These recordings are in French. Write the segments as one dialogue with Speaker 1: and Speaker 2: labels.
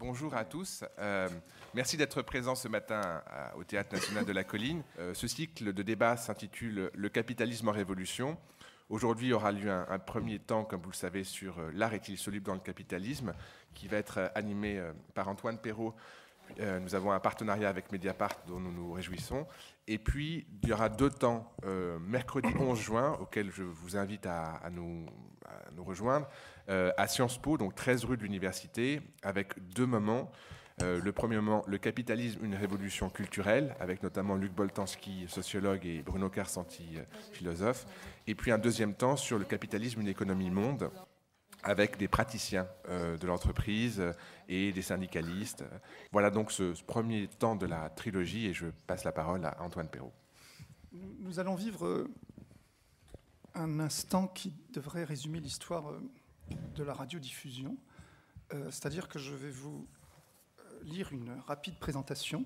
Speaker 1: Bonjour à tous. Euh, merci d'être présents ce matin euh, au Théâtre national de la Colline. Euh, ce cycle de débat s'intitule Le capitalisme en révolution. Aujourd'hui aura lieu un, premier temps, comme vous le savez, sur l'art est-il soluble dans le capitalisme, qui va être animé par Antoine Perrault euh, nous avons un partenariat avec Mediapart dont nous nous réjouissons. Et puis, il y aura deux temps, euh, mercredi 11 juin, auquel je vous invite à, à, nous, rejoindre, euh, à Sciences Po, donc 13 rue de l'Université, avec deux moments. le premier moment, le capitalisme, une révolution culturelle, avec notamment Luc Boltanski, sociologue, et Bruno Carsanti, philosophe. Et puis un deuxième temps sur le capitalisme, une économie monde, avec des praticiens euh, de l'entreprise euh, et des syndicalistes. Voilà donc ce, premier temps de la trilogie et je passe la parole à Antoine Perrault.
Speaker 2: Nous allons vivre euh, un instant qui devrait résumer l'histoire de la radiodiffusion. C'est-à-dire que je vais vous lire une rapide présentation,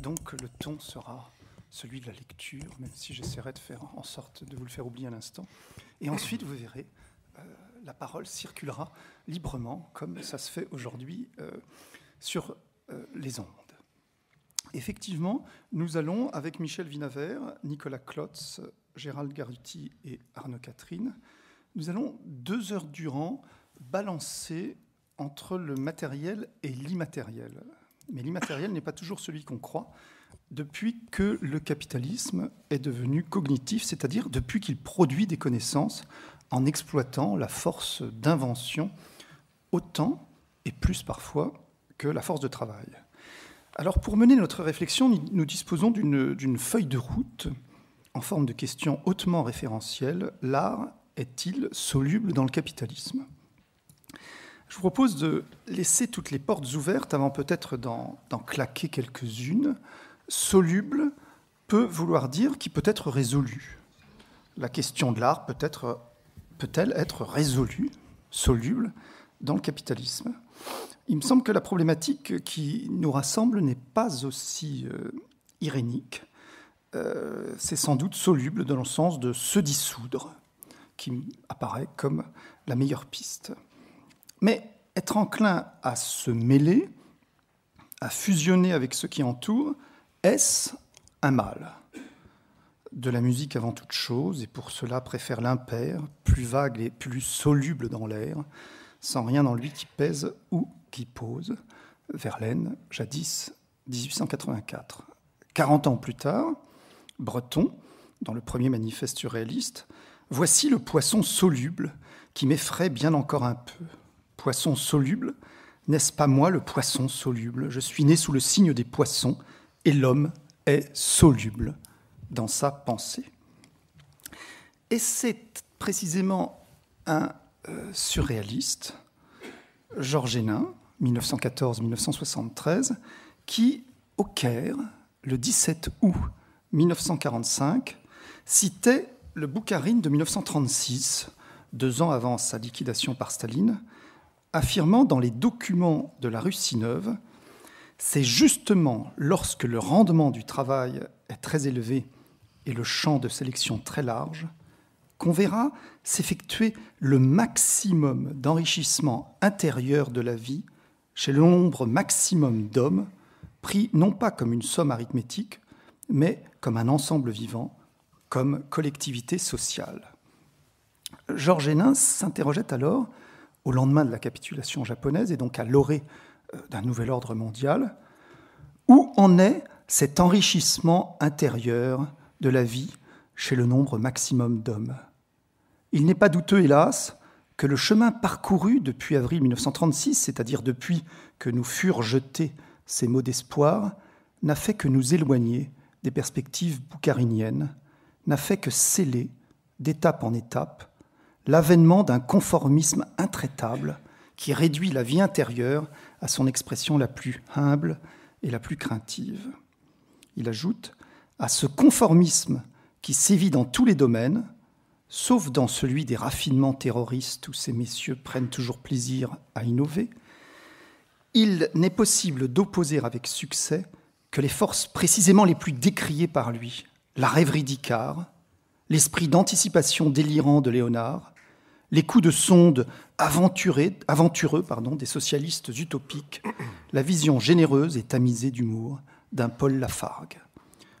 Speaker 2: donc le ton sera celui de la lecture, même si j'essaierai de faire en sorte de vous le faire oublier un instant. Et ensuite, vous verrez la parole circulera librement, comme ça se fait aujourd'hui euh, sur euh, les ondes. Effectivement, nous allons, avec Michel Vinavert, Nicolas Klotz, Gérald Garuti et Arnaud Catherine, nous allons deux heures durant balancer entre le matériel et l'immatériel. Mais l'immatériel n'est pas toujours celui qu'on croit depuis que le capitalisme est devenu cognitif, c'est-à-dire depuis qu'il produit des connaissances en exploitant la force d'invention autant et plus parfois que la force de travail. Alors pour mener notre réflexion, nous disposons d'une feuille de route en forme de question hautement référentielle. L'art est-il soluble dans le capitalisme Je vous propose de laisser toutes les portes ouvertes avant peut-être d'en claquer quelques-unes. Soluble peut vouloir dire qui peut être résolu. La question de l'art peut être peut-elle être résolue, soluble, dans le capitalisme Il me semble que la problématique qui nous rassemble n'est pas aussi euh, irénique. Euh, c'est sans doute soluble dans le sens de se dissoudre, qui apparaît comme la meilleure piste. Mais être enclin à se mêler, à fusionner avec ce qui entoure, est-ce un mal de la musique avant toute chose, et pour cela préfère l'impair, plus vague et plus soluble dans l'air, sans rien en lui qui pèse ou qui pose. Verlaine, jadis 1884. 40 ans plus tard, Breton, dans le premier manifeste surréaliste, voici le poisson soluble qui m'effraie bien encore un peu. Poisson soluble, n'est-ce pas moi le poisson soluble Je suis né sous le signe des poissons et l'homme est soluble dans sa pensée. Et c'est précisément un euh, surréaliste, Georges Hénin, 1914-1973, qui, au Caire, le 17 août 1945, citait le Boukharine de 1936, deux ans avant sa liquidation par Staline, affirmant dans les documents de la Russie neuve, c'est justement lorsque le rendement du travail est très élevé et le champ de sélection très large, qu'on verra s'effectuer le maximum d'enrichissement intérieur de la vie chez le nombre maximum d'hommes, pris non pas comme une somme arithmétique, mais comme un ensemble vivant, comme collectivité sociale. Georges Hénin s'interrogeait alors, au lendemain de la capitulation japonaise et donc à l'orée euh, d'un nouvel ordre mondial, où en est cet enrichissement intérieur de la vie chez le nombre maximum d'hommes. Il n'est pas douteux, hélas, que le chemin parcouru depuis avril 1936, c'est-à-dire depuis que nous furent jetés ces mots d'espoir, n'a fait que nous éloigner des perspectives boucariniennes, n'a fait que sceller, d'étape en étape, l'avènement d'un conformisme intraitable qui réduit la vie intérieure à son expression la plus humble et la plus craintive. Il ajoute à ce conformisme qui sévit dans tous les domaines, sauf dans celui des raffinements terroristes où ces messieurs prennent toujours plaisir à innover, il n'est possible d'opposer avec succès que les forces précisément les plus décriées par lui, la rêverie d'Icard, l'esprit d'anticipation délirant de Léonard, les coups de sonde aventureux des socialistes utopiques, la vision généreuse et tamisée d'humour d'un Paul Lafargue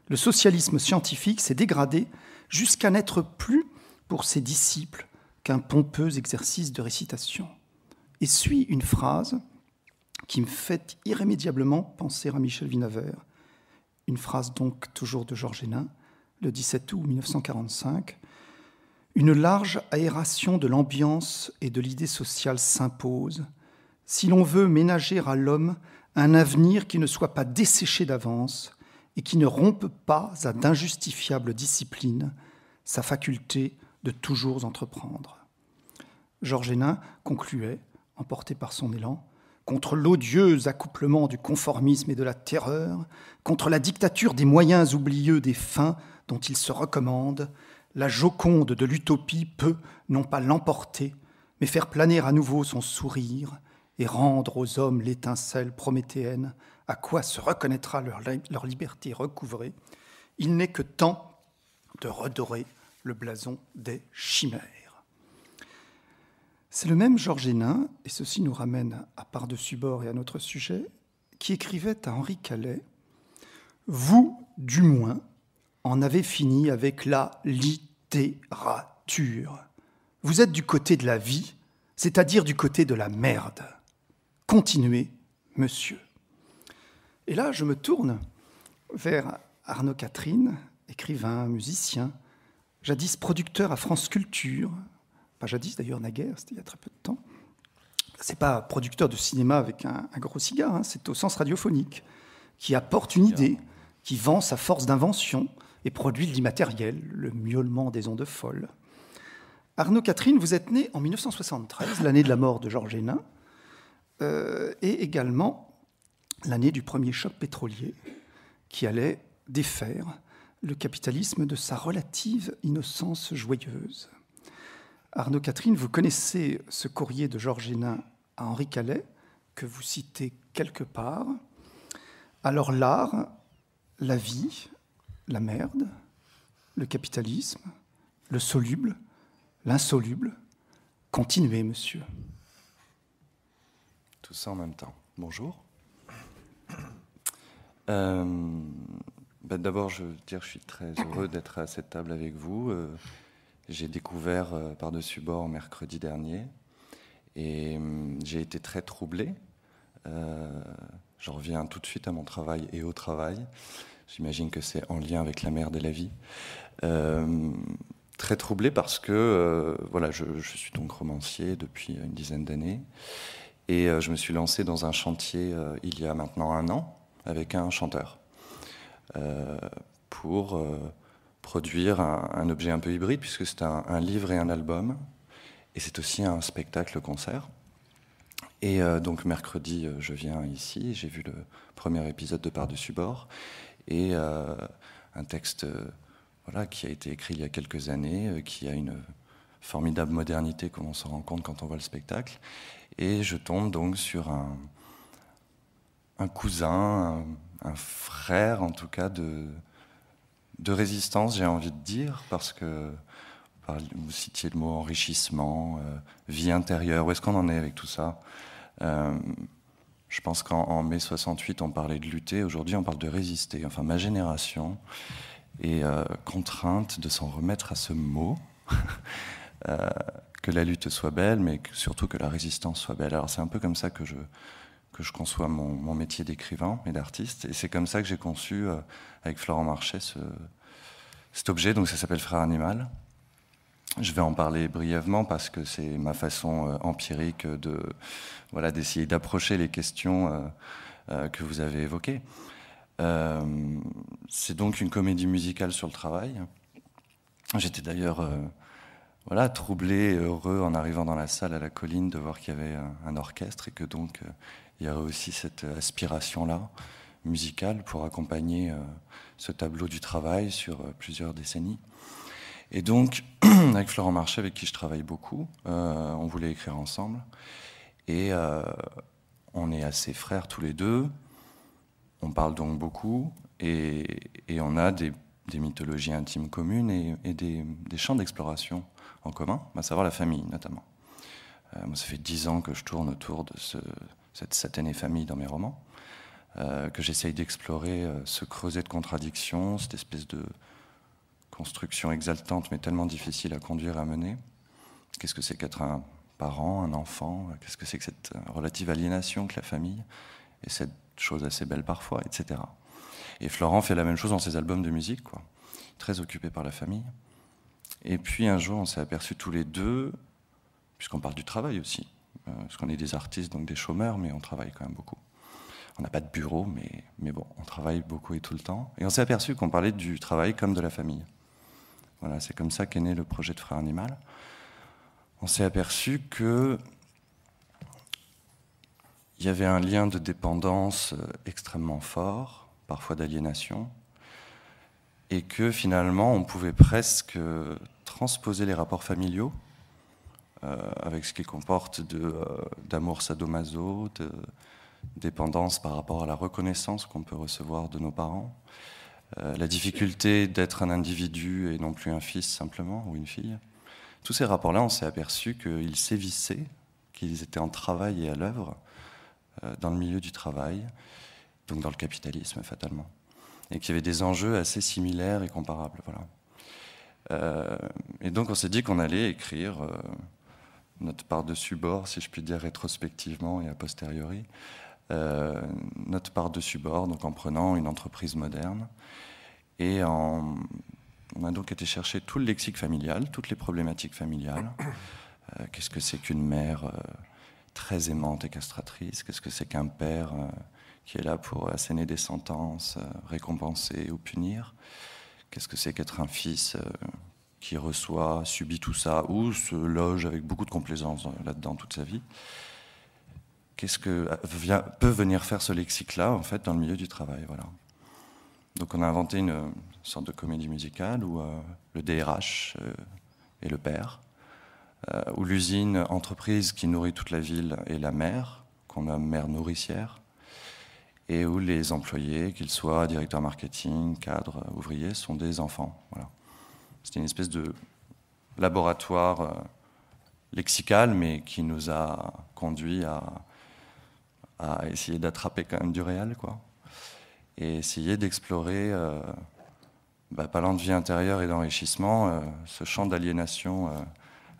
Speaker 2: le socialisme scientifique s'est dégradé jusqu'à n'être plus pour ses disciples qu'un pompeux exercice de récitation. Et suit une phrase qui me fait irrémédiablement penser à Michel Vinavert, une phrase donc toujours de Georges Hénin, le 17 août 1945. Une large aération de l'ambiance et de l'idée sociale s'impose si l'on veut ménager à l'homme un avenir qui ne soit pas desséché d'avance et qui ne rompe pas à d'injustifiables disciplines sa faculté de toujours entreprendre. Georges Hénin concluait, emporté par son élan, contre l'odieux accouplement du conformisme et de la terreur, contre la dictature des moyens oublieux des fins dont il se recommande, la joconde de l'utopie peut, non pas l'emporter, mais faire planer à nouveau son sourire et rendre aux hommes l'étincelle prométhéenne à quoi se reconnaîtra leur, liberté recouvrée, il n'est que temps de redorer le blason des chimères. C'est le même Georges Hénin, et ceci nous ramène à par-dessus bord et à notre sujet, qui écrivait à Henri Calais Vous, du moins, en avez fini avec la littérature. Vous êtes du côté de la vie, c'est-à-dire du côté de la merde. Continuez, monsieur. Et là, je me tourne vers Arnaud Catherine, écrivain, musicien, jadis producteur à France Culture, pas jadis d'ailleurs, naguère, c'était il y a très peu de temps. C'est pas producteur de cinéma avec un, gros cigare, hein, c'est au sens radiophonique, qui apporte une idée, qui vend sa force d'invention et produit de l'immatériel, le miaulement des ondes folles. Arnaud Catherine, vous êtes né en 1973, l'année de la mort de Georges Hénin, euh, et également l'année du premier choc pétrolier qui allait défaire le capitalisme de sa relative innocence joyeuse. Arnaud Catherine, vous connaissez ce courrier de Georges Hénin à Henri Calais, que vous citez quelque part. Alors l'art, la vie, la merde, le capitalisme, le soluble, l'insoluble, continuez, monsieur.
Speaker 3: Tout ça en même temps. Bonjour. Euh, bah, d'abord, je veux dire, je suis très heureux d'être à cette table avec vous. Euh, j'ai découvert euh, par-dessus bord mercredi dernier et hum, j'ai été très troublé. je reviens tout de suite à mon travail et au travail. J'imagine que c'est en lien avec la mère de la vie. très troublé parce que voilà, je, je suis donc romancier depuis une dizaine d'années et je me suis lancé dans un chantier il y a maintenant un an avec un chanteur euh, pour euh, produire un, objet un peu hybride, puisque c'est un, livre et un album, et c'est aussi un spectacle-concert. Et euh, donc mercredi, je viens ici, j'ai vu le premier épisode de Par-dessus bord, et un texte voilà, qui a été écrit il y a quelques années, qui a une formidable modernité, comme on s'en rend compte quand on voit le spectacle. Et je tombe donc sur un, un cousin, un, frère en tout cas de, résistance, j'ai envie de dire, parce que vous citiez le mot enrichissement, euh, vie intérieure, où est-ce qu'on en est avec tout ça euh, Je pense qu'en mai 68, on parlait de lutter, aujourd'hui on parle de résister, enfin ma génération est euh, contrainte de s'en remettre à ce mot. que la lutte soit belle, mais surtout que la résistance soit belle. Alors c'est un peu comme ça que je, que je conçois mon, métier d'écrivain et d'artiste. Et c'est comme ça que j'ai conçu, euh, avec Florent Marchais, cet objet. Donc ça s'appelle Frère Animal. Je vais en parler brièvement parce que c'est ma façon euh, empirique de voilà d'essayer d'approcher les questions euh, que vous avez évoquées. c'est donc une comédie musicale sur le travail. J'étais d'ailleurs voilà, troublé et heureux en arrivant dans la salle à la colline de voir qu'il y avait un, orchestre et que donc il y a aussi cette aspiration-là musicale pour accompagner euh, ce tableau du travail sur euh, plusieurs décennies. Et donc, avec Florent Marchais, avec qui je travaille beaucoup, euh, on voulait écrire ensemble. Et on est assez frères tous les deux. On parle donc beaucoup. Et, on a des, mythologies intimes communes et, des, champs d'exploration en commun, à savoir la famille notamment. moi, ça fait dix ans que je tourne autour de ce, cette satanée famille dans mes romans, euh, que j'essaye d'explorer euh, ce creuset de contradictions, cette espèce de construction exaltante mais tellement difficile à conduire, à mener. Qu'est-ce que c'est qu'être un parent, un enfant Qu'est-ce que c'est que cette euh, relative aliénation que la famille Et cette chose assez belle parfois, etc. Et Florent fait la même chose dans ses albums de musique, quoi. Très occupé par la famille. Et puis un jour, on s'est aperçus tous les deux, puisqu'on parle du travail aussi, euh, parce qu'on est des artistes, donc des chômeurs, mais on travaille quand même beaucoup. On n'a pas de bureau, mais, mais bon, on travaille beaucoup et tout le temps. Et on s'est aperçu qu'on parlait du travail comme de la famille. Voilà, c'est comme ça qu'est né le projet de Frère Animal. On s'est aperçu que il y avait un lien de dépendance euh, extrêmement fort, parfois d'aliénation, et que finalement on pouvait presque transposer les rapports familiaux euh, avec ce qu'il comporte euh, d'amour sadomaso, de euh, dépendance par rapport à la reconnaissance qu'on peut recevoir de nos parents, la difficulté d'être un individu et non plus un fils simplement ou une fille. Tous ces rapports-là, on s'est aperçu qu'ils sévissaient, qu'ils étaient en travail et à l'œuvre dans le milieu du travail, donc dans le capitalisme fatalement, et qu'il y avait des enjeux assez similaires et comparables. Voilà. et donc on s'est dit qu'on allait écrire notre par-dessus bord, si je puis dire rétrospectivement et a posteriori, euh, notre part de bord, donc en prenant une entreprise moderne. Et en, on a donc été chercher tout le lexique familial, toutes les problématiques familiales. Euh, qu'est-ce que c'est qu'une mère euh, très aimante et castratrice Qu'est-ce que c'est qu'un père qui est là pour asséner des sentences, récompenser ou punir Qu'est-ce que c'est qu'être un fils qui reçoit, subit tout ça, ou se loge avec beaucoup de complaisance là-dedans toute sa vie, qu'est-ce que euh, vient, peut venir faire ce lexique-là, en fait, dans le milieu du travail voilà. Donc on a inventé une euh, sorte de comédie musicale où euh, le DRH et est le père, où l'usine entreprise qui nourrit toute la ville est la mère, qu'on nomme mère nourricière, et où les employés, qu'ils soient directeurs marketing, cadres, ouvriers, sont des enfants. Voilà. C'était une espèce de laboratoire euh, lexical, mais qui nous a conduit à, essayer d'attraper quand même du réel, quoi. Et essayer d'explorer, euh, bah, parlant de vie intérieure et d'enrichissement, euh, ce champ d'aliénation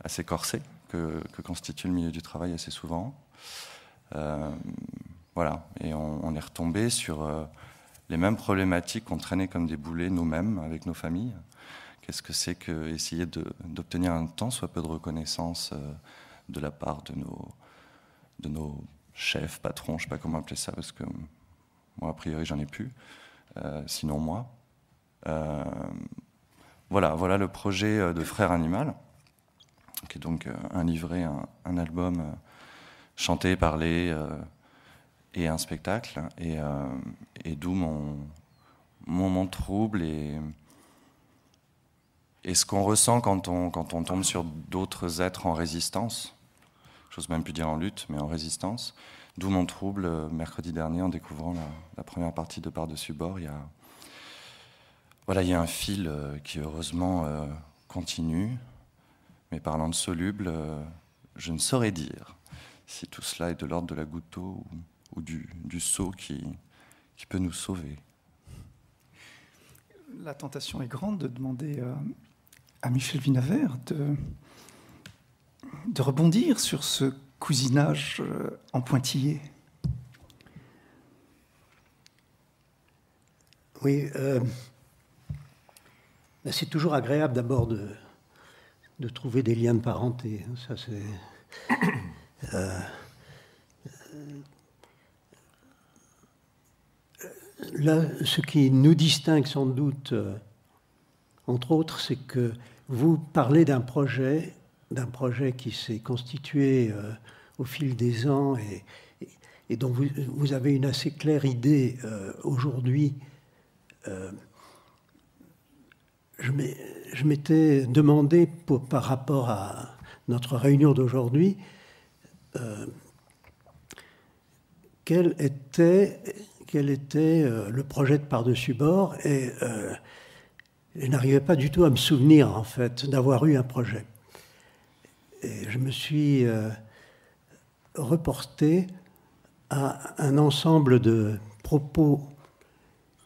Speaker 3: assez corsé que, constitue le milieu du travail assez souvent. voilà, et on, est retombé sur les mêmes problématiques qu'on traînait comme des boulets nous-mêmes avec nos familles. Qu'est-ce que c'est que essayer d'obtenir un temps soit peu de reconnaissance euh, de la part de nos, de nos chefs, patrons, je ne sais pas comment appeler ça, parce que euh, moi, a priori, j'en ai plus, euh, sinon moi. voilà, voilà le projet de Frère Animal, qui est donc un livret, un, album chanté, parlé et un spectacle, et, d'où mon, moment mon trouble et et ce qu'on ressent quand on, quand on tombe sur d'autres êtres en résistance, j'ose même plus dire en lutte, mais en résistance, d'où mon trouble euh, mercredi dernier en découvrant la, première partie de Par-dessus bord. Il y a, voilà, il y un fil euh, qui heureusement euh, continue, mais parlant de soluble, je ne saurais dire si tout cela est de l'ordre de la goutte ou, du, du seau qui, qui peut nous sauver
Speaker 2: la tentation est grande de demander à Michel Vinavert de, rebondir sur ce cousinage euh, en pointillé.
Speaker 4: Oui, euh, ben, c'est toujours agréable d'abord de, trouver des liens de parenté. Hein, ça, c'est. Euh, là, ce qui nous distingue sans doute entre autres, c'est que vous parlez d'un projet, d'un projet qui s'est constitué euh, au fil des ans et, dont vous, avez une assez claire idée euh, aujourd'hui. Euh, je m'étais demandé par rapport à notre réunion d'aujourd'hui quel était, quel était le projet de par-dessus bord et je n'arrivais pas du tout à me souvenir, en fait, d'avoir eu un projet. Et je me suis euh, reporté à un ensemble de propos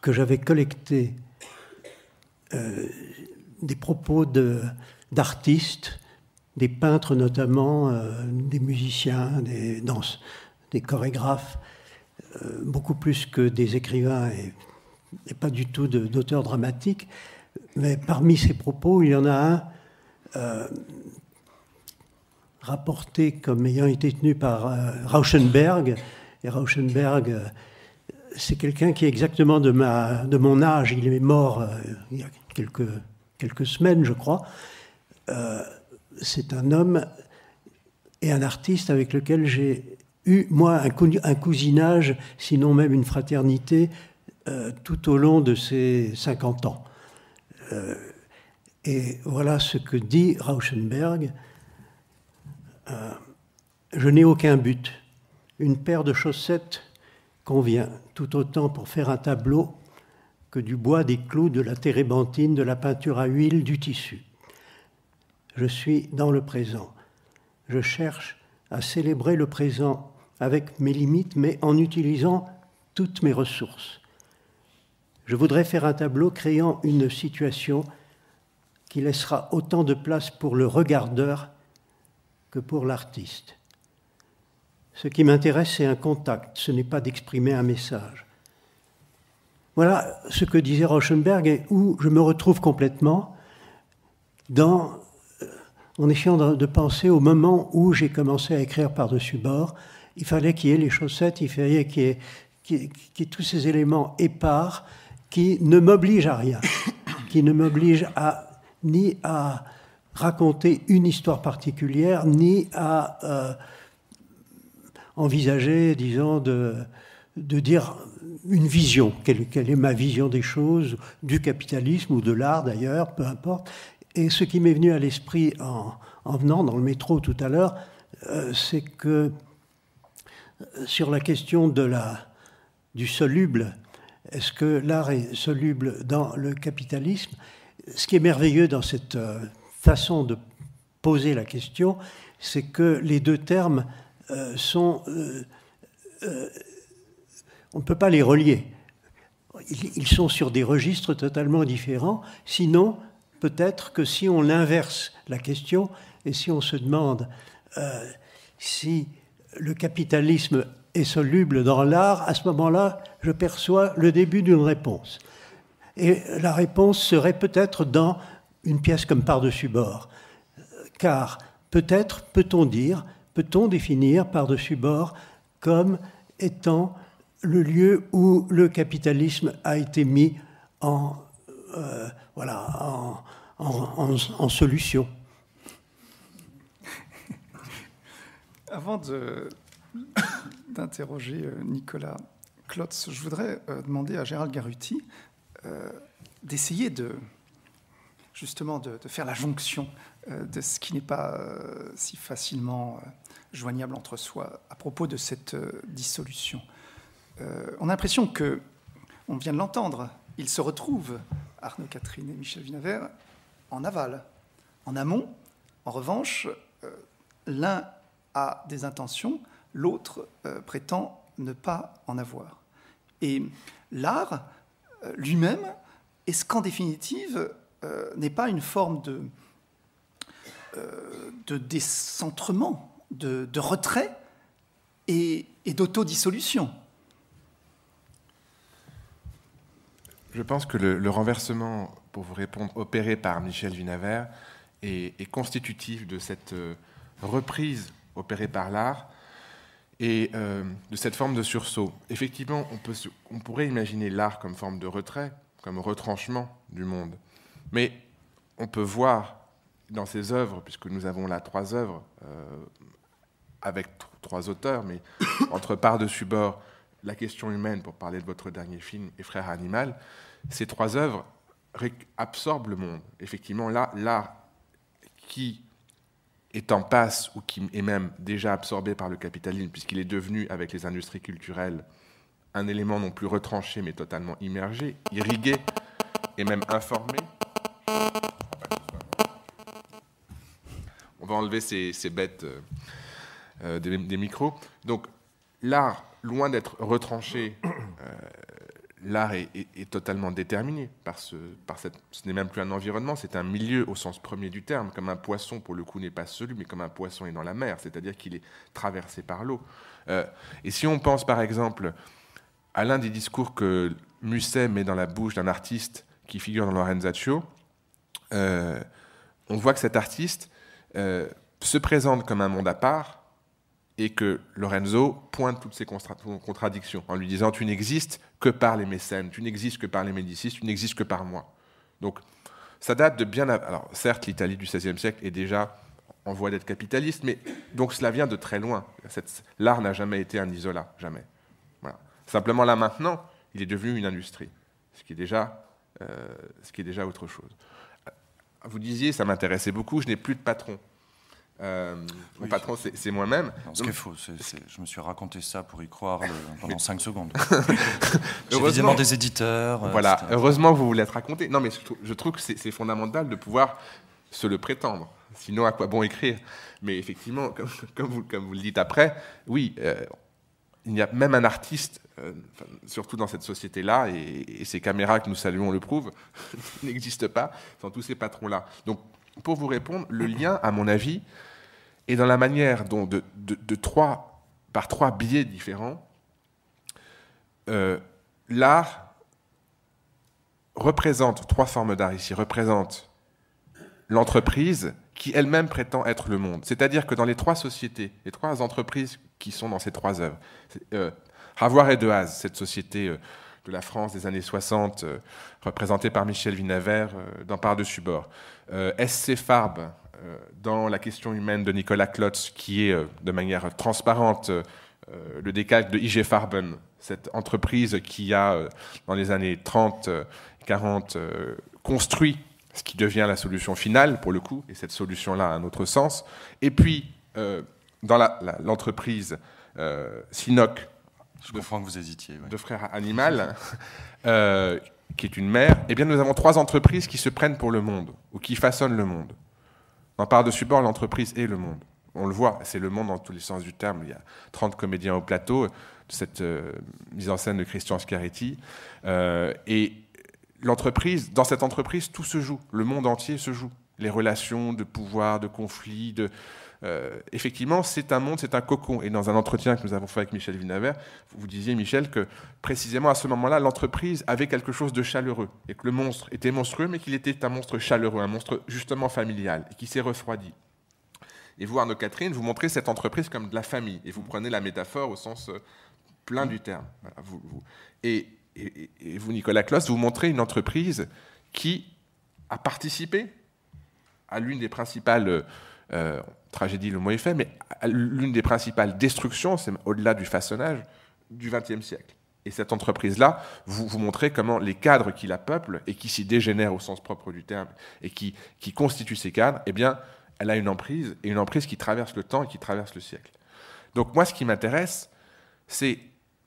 Speaker 4: que j'avais collectés, euh, des propos d'artistes, des peintres notamment, euh, des musiciens, des, danses, des chorégraphes, beaucoup plus que des écrivains et pas du tout d'auteurs dramatiques. Mais parmi ces propos, il y en a un euh, rapporté comme ayant été tenu par euh, Rauschenberg. Et Rauschenberg, euh, c'est quelqu'un qui est exactement de, de mon âge. Il est mort il y a quelques, quelques semaines, je crois. c'est un homme et un artiste avec lequel j'ai eu, moi, un, un cousinage, sinon même une fraternité, tout au long de ces 50 ans. Euh, et voilà ce que dit Rauschenberg. Euh, je n'ai aucun but. Une paire de chaussettes convient tout autant pour faire un tableau que du bois, des clous, de la térébenthine, de la peinture à huile, du tissu. Je suis dans le présent. Je cherche à célébrer le présent avec mes limites, mais en utilisant toutes mes ressources. Je voudrais faire un tableau créant une situation qui laissera autant de place pour le regardeur que pour l'artiste. Ce qui m'intéresse, c'est un contact, ce n'est pas d'exprimer un message. Voilà ce que disait Rauschenberg et où je me retrouve complètement dans, euh, en essayant de penser au moment où j'ai commencé à écrire par-dessus bord. Il fallait qu'il y ait les chaussettes, il fallait qu'il y ait tous ces éléments épars qui ne m'oblige à rien, qui ne m'oblige à, ni à raconter une histoire particulière, ni à euh, envisager, disons, de, de dire une vision, quelle, est ma vision des choses, du capitalisme ou de l'art d'ailleurs, peu importe. Et ce qui m'est venu à l'esprit en, venant dans le métro tout à l'heure, euh, c'est que euh, sur la question de la, du soluble, est-ce que l'art est soluble dans le capitalisme Ce qui est merveilleux dans cette euh, façon de poser la question, c'est que les deux termes euh, sont... Euh, on ne peut pas les relier. Ils sont sur des registres totalement différents. Sinon, peut-être que si on inverse la question et si on se demande si le capitalisme est soluble dans l'art, à ce moment-là, je perçois le début d'une réponse. Et la réponse serait peut-être dans une pièce comme Par-dessus bord. Car peut-être peut-on dire, peut-on définir Par-dessus bord comme étant le lieu où le capitalisme a été mis en, euh, voilà, en solution.
Speaker 2: Avant de, d'interroger euh, Nicolas Klotz. Je voudrais euh, demander à Gérald Garuti euh, d'essayer de justement de, faire la jonction de ce qui n'est pas si facilement joignable entre soi à propos de cette dissolution. on a l'impression que, on vient de l'entendre, ils se retrouvent, Arnaud Catherine et Michel Vinavert, en aval. En amont, en revanche, l'un a des intentions, l'autre euh, prétend ne pas en avoir. Et l'art euh, lui-même est-ce qu'en définitive euh, n'est pas une forme de, de décentrement, de, retrait et, d'autodissolution
Speaker 1: Je pense que le, renversement, pour vous répondre, opéré par Michel Vinavert est, est constitutif de cette reprise opérée par l'art et euh, de cette forme de sursaut. Effectivement, on, peut, on pourrait imaginer l'art comme forme de retrait, comme retranchement du monde, mais on peut voir dans ces œuvres, puisque nous avons là trois œuvres euh, avec trois auteurs, mais entre par-dessus bord, la question humaine, pour parler de votre dernier film, et Frère Animal, ces trois œuvres absorbent le monde. Effectivement, là, l'art qui est en passe ou qui est même déjà absorbé par le capitalisme, puisqu'il est devenu, avec les industries culturelles, un élément non plus retranché, mais totalement immergé, irrigué et même informé. On va enlever ces, bêtes euh, euh, des, micros. Donc l'art, loin d'être retranché, euh, l'art est, totalement déterminé par ce, n'est même plus un environnement, c'est un milieu au sens premier du terme, comme un poisson pour le coup n'est pas celui, mais comme un poisson est dans la mer, c'est-à-dire qu'il est traversé par l'eau. Euh, et si on pense par exemple à l'un des discours que Musset met dans la bouche d'un artiste qui figure dans Lorenzaccio, euh, on voit que cet artiste euh, se présente comme un monde à part, et que Lorenzo pointe toutes ces contradictions en lui disant tu n'existes que par les mécènes, tu n'existes que par les Médicis, tu n'existes que par moi. Donc ça date de bien Alors certes, l'Italie du XVIe siècle est déjà en voie d'être capitaliste, mais donc cela vient de très loin. L'art n'a jamais été un isolat, jamais. Voilà. Simplement là maintenant, il est devenu une industrie, ce qui est déjà, euh, ce qui est déjà autre chose. Vous disiez, ça m'intéressait beaucoup, je n'ai plus de patron. Euh, mon patron, c'est moi-même. Ce qui est faux, c'est je me suis raconté ça pour y croire euh, pendant 5 secondes. Heureusement des éditeurs. Euh, voilà, heureusement vous vous l'êtes raconté. Non, mais je, trouve que c'est fondamental de pouvoir se le prétendre. Sinon, à quoi bon écrire Mais effectivement, comme, comme, vous, le dites après, oui, il y a même un artiste, surtout dans cette société-là, et, ces caméras que nous saluons le prouvent, n'existe pas sans tous ces patrons-là. Donc, pour vous répondre, le lien, à mon avis, et dans la manière dont, de, trois, par trois biais différents, euh, l'art représente trois formes d'art ici, représente l'entreprise qui elle-même prétend être le monde. C'est-à-dire que dans les trois sociétés, les trois entreprises qui sont dans ces trois œuvres, euh, Ravoir et Dehaze, cette société euh, de la France des années 60, euh, représentée par Michel Vinavert dans Par-dessus bord, SC Farbe, euh, dans la question humaine de Nicolas Klotz, qui est euh, de manière transparente euh, le décalque de IG Farben, cette entreprise qui a, dans les années 30 40, construit ce qui devient la solution finale, pour le coup, et cette solution-là a un autre sens. Et puis, dans l'entreprise Sinoc, de, frère vous frères animal, qui est une mère, eh bien nous avons trois entreprises qui se prennent pour le monde, ou qui façonnent le monde. On part de support, l'entreprise et le monde. On le voit, c'est le monde dans tous les sens du terme. Il y a 30 comédiens au plateau, cette euh, mise en scène de Christian Scaretti. Euh, et l'entreprise, dans cette entreprise, tout se joue. Le monde entier se joue. Les relations de pouvoir, de conflit, de, euh, effectivement, c'est un monde, c'est un cocon. Et dans un entretien que nous avons fait avec Michel Vinavert, vous disiez, Michel, que précisément à ce moment-là, l'entreprise avait quelque chose de chaleureux et que le monstre était monstrueux, mais qu'il était un monstre chaleureux, un monstre justement familial et qui s'est refroidi et vous, Arnaud Catherine, vous montrez cette entreprise comme de la famille, et vous prenez la métaphore au sens euh, plein du terme. Et, vous, Nicolas Kloss, vous montrez une entreprise qui a participé à l'une des principales euh, euh, tragédie le est fait, mais l'une des principales destructions, c'est au-delà du façonnage, du XXe siècle. Et cette entreprise-là, vous, vous montrez comment les cadres qui la peuplent et qui s'y dégénèrent au sens propre du terme et qui, qui constituent ces cadres, eh bien, elle a une emprise et une emprise qui traverse le temps et qui traverse le siècle. Donc moi, ce qui m'intéresse, c'est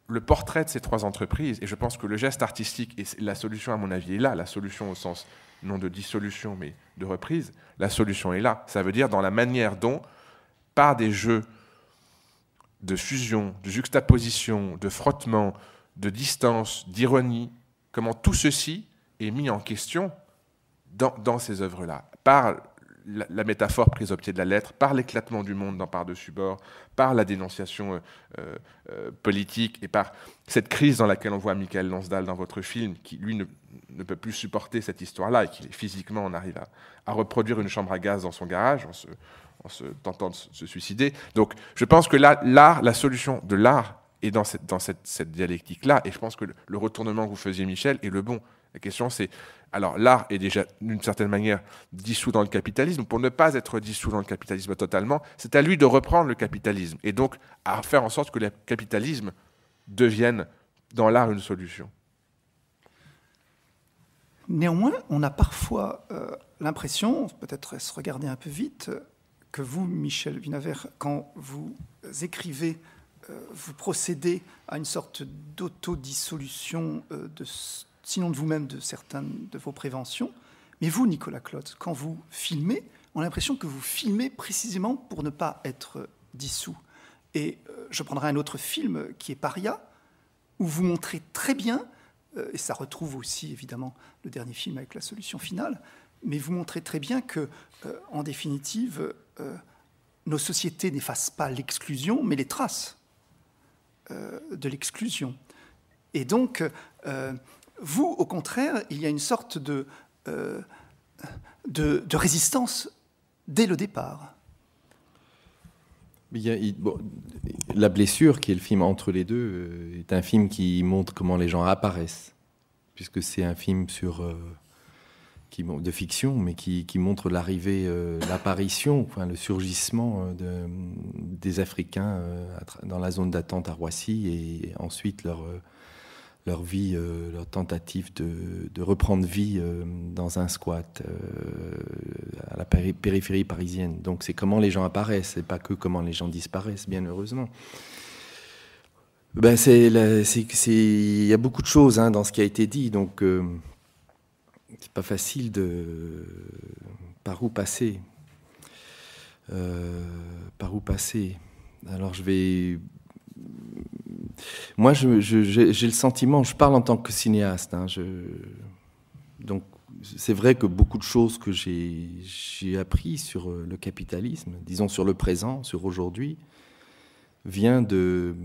Speaker 1: le portrait de ces trois entreprises, et je pense que le geste artistique, et la solution à mon avis est là, la solution au sens non de dissolution, mais de reprise, la solution est là. Ça veut dire dans la manière dont, par des jeux de fusion, de juxtaposition, de frottement, de distance, d'ironie, comment tout ceci est mis en question dans, ces œuvres-là, par la, métaphore prise au pied de la lettre, par l'éclatement du monde dans par-dessus bord, par la dénonciation euh, euh, euh, politique et par cette crise dans laquelle on voit Michael Lonsdal dans votre film, qui lui ne ne peut plus supporter cette histoire-là et qu'il est physiquement on arrive à, reproduire une chambre à gaz dans son garage en se, tentant de se suicider. Donc je pense que là, l'art, la solution de l'art est dans cette, cette dialectique-là. Et je pense que le retournement que vous faisiez, Michel, est le bon. La question, c'est, alors l'art est déjà d'une certaine manière dissous dans le capitalisme. Pour ne pas être dissous dans le capitalisme totalement, c'est à lui de reprendre le capitalisme et donc à faire en sorte que le capitalisme devienne dans l'art une solution.
Speaker 2: Néanmoins, on a parfois euh, l'impression, peut-être se regarder un peu vite, que vous, Michel Vinavert, quand vous écrivez, euh, vous procédez à une sorte d'autodissolution, euh, sinon de vous-même, de certaines de vos préventions. Mais vous, Nicolas Claude, quand vous filmez, on a l'impression que vous filmez précisément pour ne pas être dissous. Et je prendrai un autre film qui est Paria, où vous montrez très bien euh, et ça retrouve aussi évidemment le dernier film avec la solution finale, mais vous montrez très bien que, euh, en définitive, euh, nos sociétés n'effacent pas l'exclusion, mais les traces de l'exclusion. Et donc, vous, au contraire, il y a une sorte de, de, résistance dès le départ.
Speaker 5: Il la blessure, qui est le film entre les deux, euh, est un film qui montre comment les gens apparaissent, puisque c'est un film sur euh, de fiction, mais qui, montre l'arrivée, euh, l'apparition, le surgissement des Africains dans la zone d'attente à Roissy et ensuite leur leur vie, euh, leur tentative de, reprendre vie euh, dans un squat euh, à la périphérie parisienne. Donc c'est comment les gens apparaissent, et pas que comment les gens disparaissent, bien heureusement. Ben c'est, il y a beaucoup de choses hein, dans ce qui a été dit, donc c'est pas facile de par où passer, par où passer. Alors je vais moi, j'ai le sentiment, je parle en tant que cinéaste, hein, donc c'est vrai que beaucoup de choses que j'ai appris sur euh, le capitalisme, disons sur le présent, sur aujourd'hui, vient de,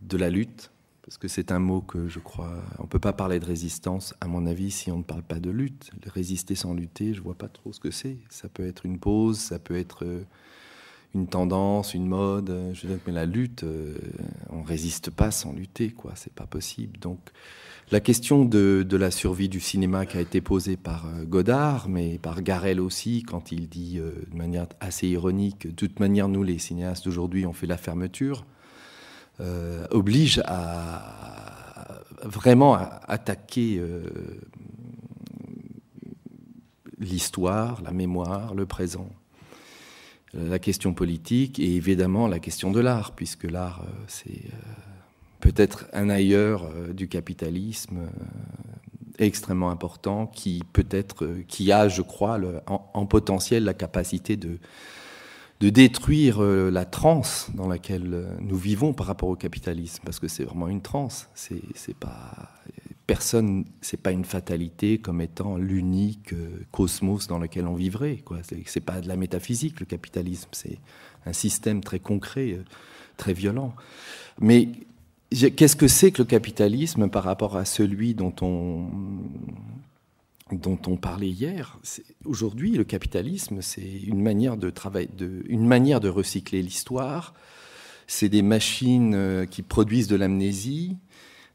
Speaker 5: de la lutte, parce que c'est un mot que je crois, on ne peut pas parler de résistance, à mon avis, si on ne parle pas de lutte. Résister sans lutter, je ne vois pas trop ce que c'est. Ça peut être une pause, ça peut être euh, une tendance, une mode. Euh, je mais la lutte, euh, on résiste pas sans lutter, quoi. C'est pas possible. Donc, la question de, la survie du cinéma qui a été posée par euh, Godard, mais par Garel aussi, quand il dit de manière assez ironique, de toute manière, nous, les cinéastes d'aujourd'hui, on fait la fermeture, oblige à, vraiment attaquer l'histoire, la mémoire, le présent. Euh, la question politique et évidemment la question de l'art, puisque l'art, euh, c'est euh, peut-être un ailleurs du capitalisme extrêmement important qui peut-être, qui a, je crois, en, potentiel la capacité de, de détruire la transe dans laquelle nous vivons par rapport au capitalisme, parce que c'est vraiment une transe. C'est, pas, personne, c'est pas une fatalité comme étant l'unique euh, cosmos dans lequel on vivrait. Ce C'est, pas de la métaphysique le capitalisme, c'est un système très concret, euh, très violent. Mais qu'est-ce que c'est que le capitalisme par rapport à celui dont on dont on parlait hier, aujourd'hui le capitalisme c'est une manière de une manière de recycler l'histoire. C'est des machines euh, qui produisent de l'amnésie,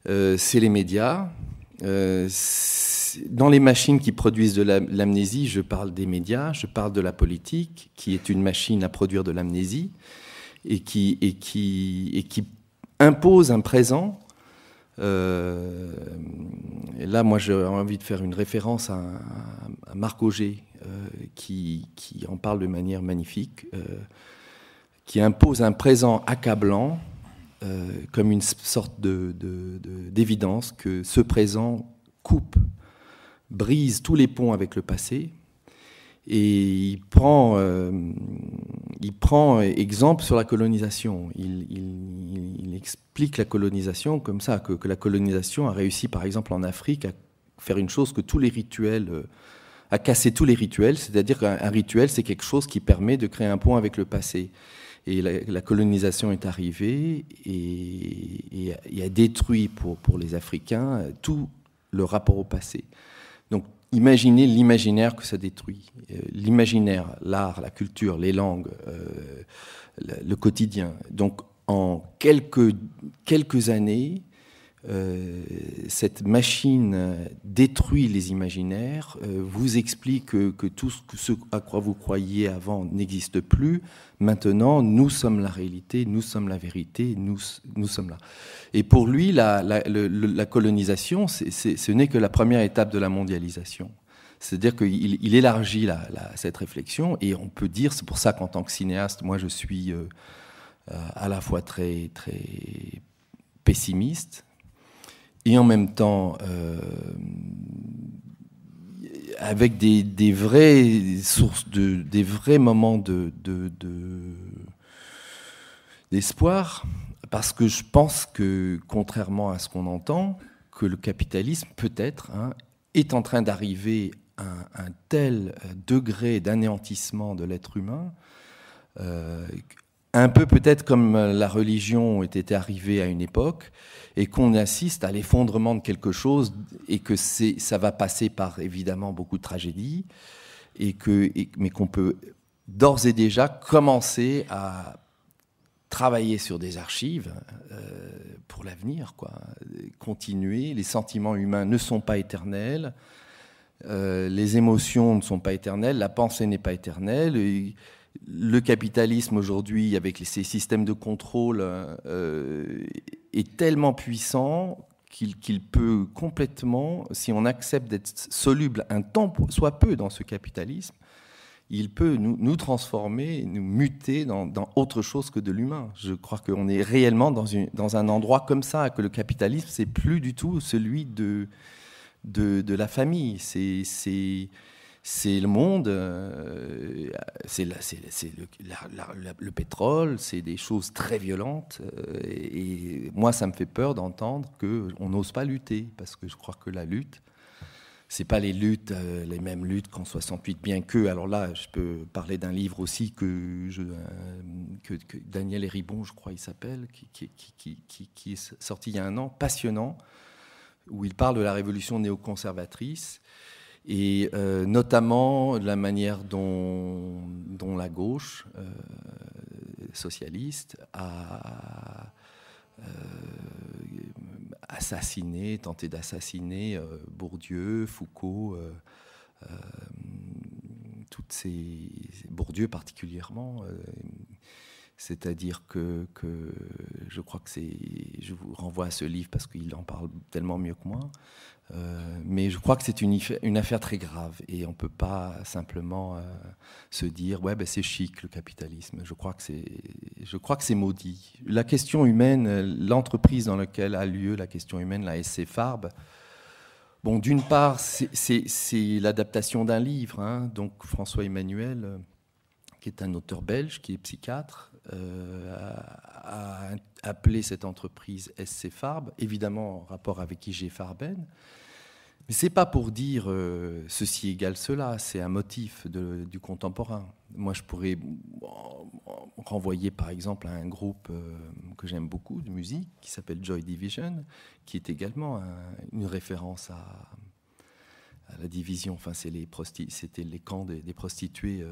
Speaker 5: euh, c'est les médias. Euh, dans les machines qui produisent de l'amnésie, je parle des médias, je parle de la politique, qui est une machine à produire de l'amnésie et qui, impose un présent euh, là, moi, j'ai envie de faire une référence à, Marc Auger, qui, en parle de manière magnifique, qui impose un présent accablant euh, comme une sorte d'évidence de, que ce présent coupe, brise tous les ponts avec le passé, et il prend, euh, il prend exemple sur la colonisation. Il, il explique la colonisation comme ça, que, que, la colonisation a réussi par exemple en Afrique à faire une chose que tous les rituels, euh, à casser tous les rituels, c'est-à-dire qu'un rituel c'est quelque chose qui permet de créer un pont avec le passé. Et la, colonisation est arrivée et, a, détruit pour, pour, les Africains euh, tout le rapport au passé. Donc imaginez l'imaginaire que ça détruit. Euh, l'imaginaire, l'art, la culture, les langues, euh, le, le, quotidien. Donc en quelques, quelques années, euh, cette machine détruit les imaginaires, euh, vous explique que, tout ce à quoi vous croyiez avant n'existe plus. Maintenant, nous sommes la réalité, nous sommes la vérité, nous, nous sommes là. Et pour lui, la, colonisation, ce n'est que la première étape de la mondialisation. C'est-à-dire qu'il élargit cette réflexion et on peut dire, c'est pour ça qu'en tant que cinéaste, moi je suis euh, à la fois très, très pessimiste, et en même temps euh, avec des, vraies sources, de, des vrais moments de, d'espoir, parce que je pense que, contrairement à ce qu'on entend, que le capitalisme, peut-être, hein, est en train d'arriver à un, tel degré d'anéantissement de l'être humain, euh, un peu peut-être comme euh, la religion était arrivée à une époque, et qu'on assiste à l'effondrement de quelque chose, et que ça va passer par évidemment beaucoup de tragédies, et que, mais qu'on peut d'ores et déjà commencer à travailler sur des archives euh, pour l'avenir, quoi. Continuer. Les sentiments humains ne sont pas éternels. Euh, les émotions ne sont pas éternelles, la pensée n'est pas éternelle le capitalisme aujourd'hui, avec ses systèmes de contrôle, euh, est tellement puissant qu'il peut complètement, si on accepte d'être soluble un temps soit peu dans ce capitalisme, il peut nous, transformer, nous muter dans, autre chose que de l'humain. Je crois qu'on est réellement dans, un endroit comme ça, que le capitalisme, c'est plus du tout celui de, de la famille. C'est c'est le monde, euh, c'est le, le, pétrole, c'est des choses très violentes. Euh, et, moi, ça me fait peur d'entendre qu'on n'ose pas lutter, parce que je crois que la lutte, c'est pas les luttes, euh, les mêmes luttes qu'en 68, bien que, alors là, je peux parler d'un livre aussi que, Daniel Héribon, je crois, il s'appelle, qui, est sorti il y a un an, passionnant, où il parle de la révolution néoconservatrice et euh, notamment la manière dont, la gauche euh, socialiste a euh, assassiné, tenté d'assassiner Bourdieu, Foucault, toutes ces Bourdieu particulièrement. C'est-à-dire que, je crois que c'est. Je vous renvoie à ce livre parce qu'il en parle tellement mieux que moi. Euh, mais je crois que c'est une, affaire très grave et on ne peut pas simplement euh, se dire ouais ben, c'est chic le capitalisme. Je crois que c'est je crois que c'est maudit. La question humaine, l'entreprise dans laquelle a lieu la question humaine, la SC Farbe Bon, d'une part, c'est l'adaptation d'un livre. Hein. Donc, François Emmanuel, qui est un auteur belge, qui est psychiatre, euh, a appelé cette entreprise SC Farb, évidemment en rapport avec IG Farben. Mais ce n'est pas pour dire euh, ceci égale cela, c'est un motif du contemporain. Moi, je pourrais renvoyer par exemple à un groupe euh, que j'aime beaucoup de musique qui s'appelle Joy Division, qui est également une référence à, la division. Enfin, c'était les, les camps des, prostituées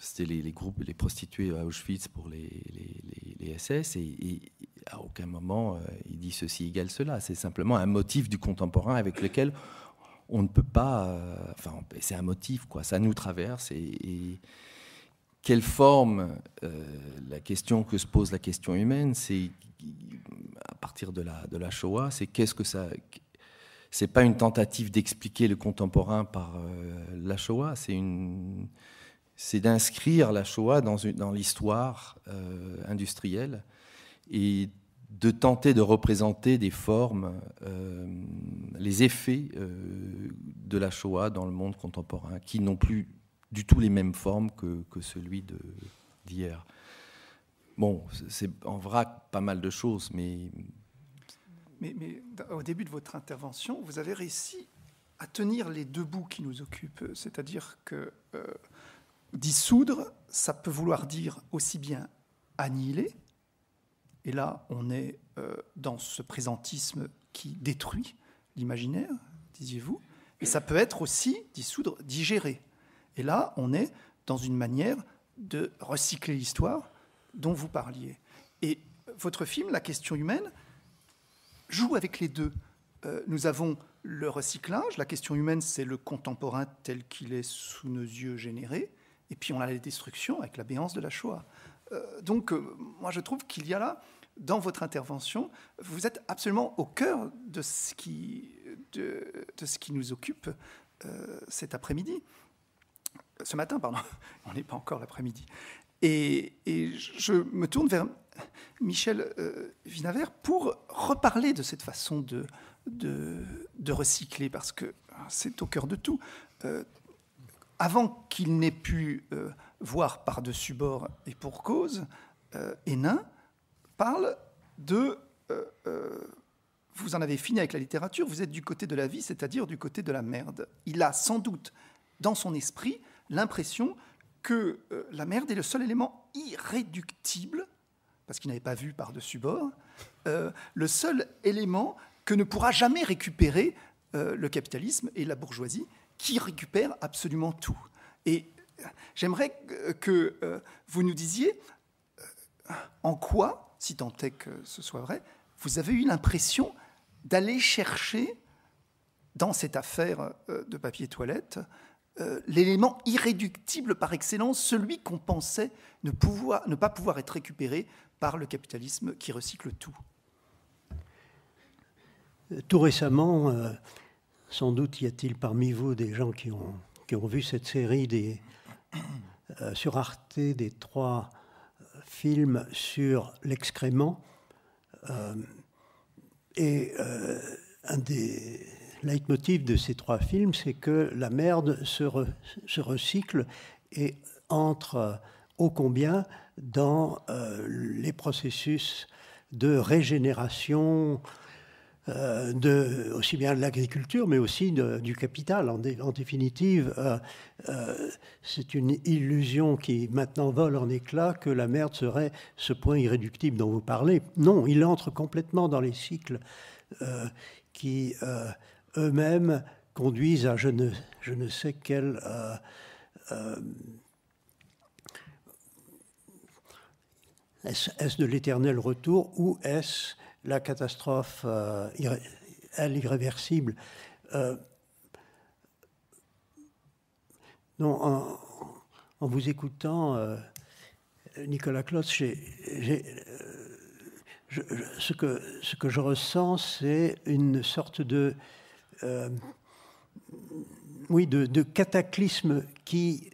Speaker 5: c'était les, groupes, les prostituées à Auschwitz pour les, les, SS, et, à aucun moment euh, il dit ceci égale cela. C'est simplement un motif du contemporain avec lequel on ne peut pas. Euh, enfin, c'est un motif, quoi. Ça nous traverse. Et, quelle forme euh, la question que se pose la question humaine, c'est à partir de la, de la Shoah, c'est qu'est-ce que ça c'est pas une tentative d'expliquer le contemporain par la Shoah, c'est une c'est d'inscrire la Shoah dans, dans l'histoire euh, industrielle et de tenter de représenter des formes, euh, les effets euh, de la Shoah dans le monde contemporain, qui n'ont plus du tout les mêmes formes que, celui d'hier. Bon, c'est en vrac pas mal de choses, mais...
Speaker 2: mais... Mais au début de votre intervention, vous avez réussi à tenir les deux bouts qui nous occupent, c'est-à-dire que Dissoudre, ça peut vouloir dire aussi bien annihiler, et là on est euh, dans ce présentisme qui détruit l'imaginaire, disiez-vous, et ça peut être aussi dissoudre, digérer. Et là on est dans une manière de recycler l'histoire dont vous parliez. Et votre film, La question humaine, joue avec les deux. Euh, nous avons le recyclage, la question humaine, c'est le contemporain tel qu'il est sous nos yeux généré, et puis on a les destructions avec la béance de la Shoah. Euh, donc euh, moi je trouve qu'il y a là, dans votre intervention, vous êtes absolument au cœur de ce qui, de, ce qui nous occupe euh, cet après-midi. Ce matin, pardon, on n'est pas encore l'après-midi. Et, je me tourne vers Michel Vinaver pour reparler de cette façon de, de, de recycler, parce que c'est au cœur de tout avant qu'il n'ait pu euh, voir par-dessus bord et pour cause, euh, Hénin parle de euh, vous en avez fini avec la littérature, vous êtes du côté de la vie, c'est-à-dire du côté de la merde. Il a sans doute dans son esprit l'impression que la merde est le seul élément irréductible, parce qu'il n'avait pas vu par-dessus bord, le seul élément que ne pourra jamais récupérer le capitalisme et la bourgeoisie, qui récupère absolument tout. Et euh, j'aimerais que euh, vous nous disiez euh, en quoi, si tant est que ce soit vrai, vous avez eu l'impression d'aller chercher dans cette affaire de papier toilette l'élément irréductible par excellence, celui qu'on pensait ne, pouvoir, ne pas pouvoir être récupéré par le capitalisme qui recycle tout.
Speaker 4: Tout récemment, sans doute y a-t-il parmi vous des gens qui ont, qui ont vu cette série euh, sur Arte des trois euh, films sur l'excrément. Euh, et un des leitmotivs de ces trois films, c'est que la merde se, recycle et entre ô combien dans les processus de régénération euh, de, aussi bien de l'agriculture, mais aussi du capital. En, définitive, euh, euh, c'est une illusion qui maintenant vole en éclats que la merde serait ce point irréductible dont vous parlez. Non, il entre complètement dans les cycles qui eux-mêmes conduisent à je ne, je ne sais quel... est-ce de l'éternel retour ou est-ce la catastrophe, euh, elle, irréversible. Euh, en, vous écoutant, euh, Nicolas Klotz, ce, que, je ressens, c'est une sorte de oui, de, cataclysme qui,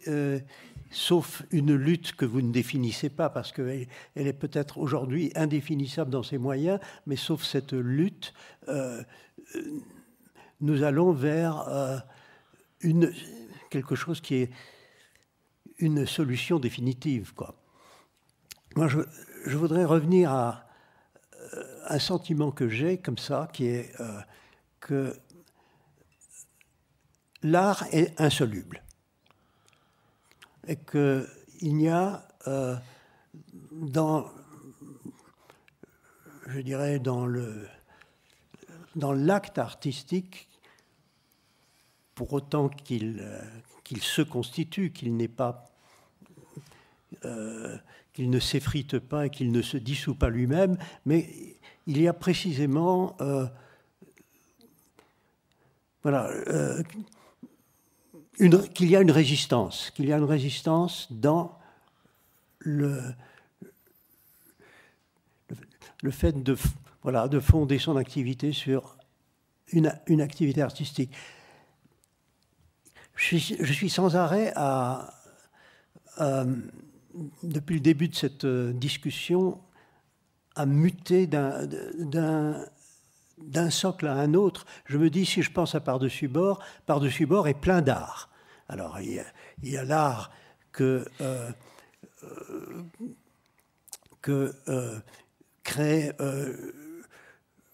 Speaker 4: sauf une lutte que vous ne définissez pas, parce qu'elle est peut-être aujourd'hui indéfinissable dans ses moyens, mais sauf cette lutte, euh, euh, nous allons vers euh, quelque chose qui est une solution définitive. Quoi. Moi, je, voudrais revenir à un sentiment que j'ai comme ça, qui est que l'art est insoluble et qu'il y a euh, dans, je dirais, dans le dans l'acte artistique, pour autant qu'il euh, qu'il se constitue, qu'il n'est pas euh, qu'il ne s'effrite pas et qu'il ne se dissout pas lui-même, mais il y a précisément voilà, qu'il y a une résistance, qu'il y a une résistance dans le, le fait de, voilà, de fonder son activité sur une, une activité artistique. Je suis, sans arrêt à, depuis le début de cette euh, discussion à muter d'un d'un socle à un autre, je me dis, si je pense à par-dessus bord, par-dessus bord est plein d'art. Alors, il y a, l'art que, euh, euh, que euh, crée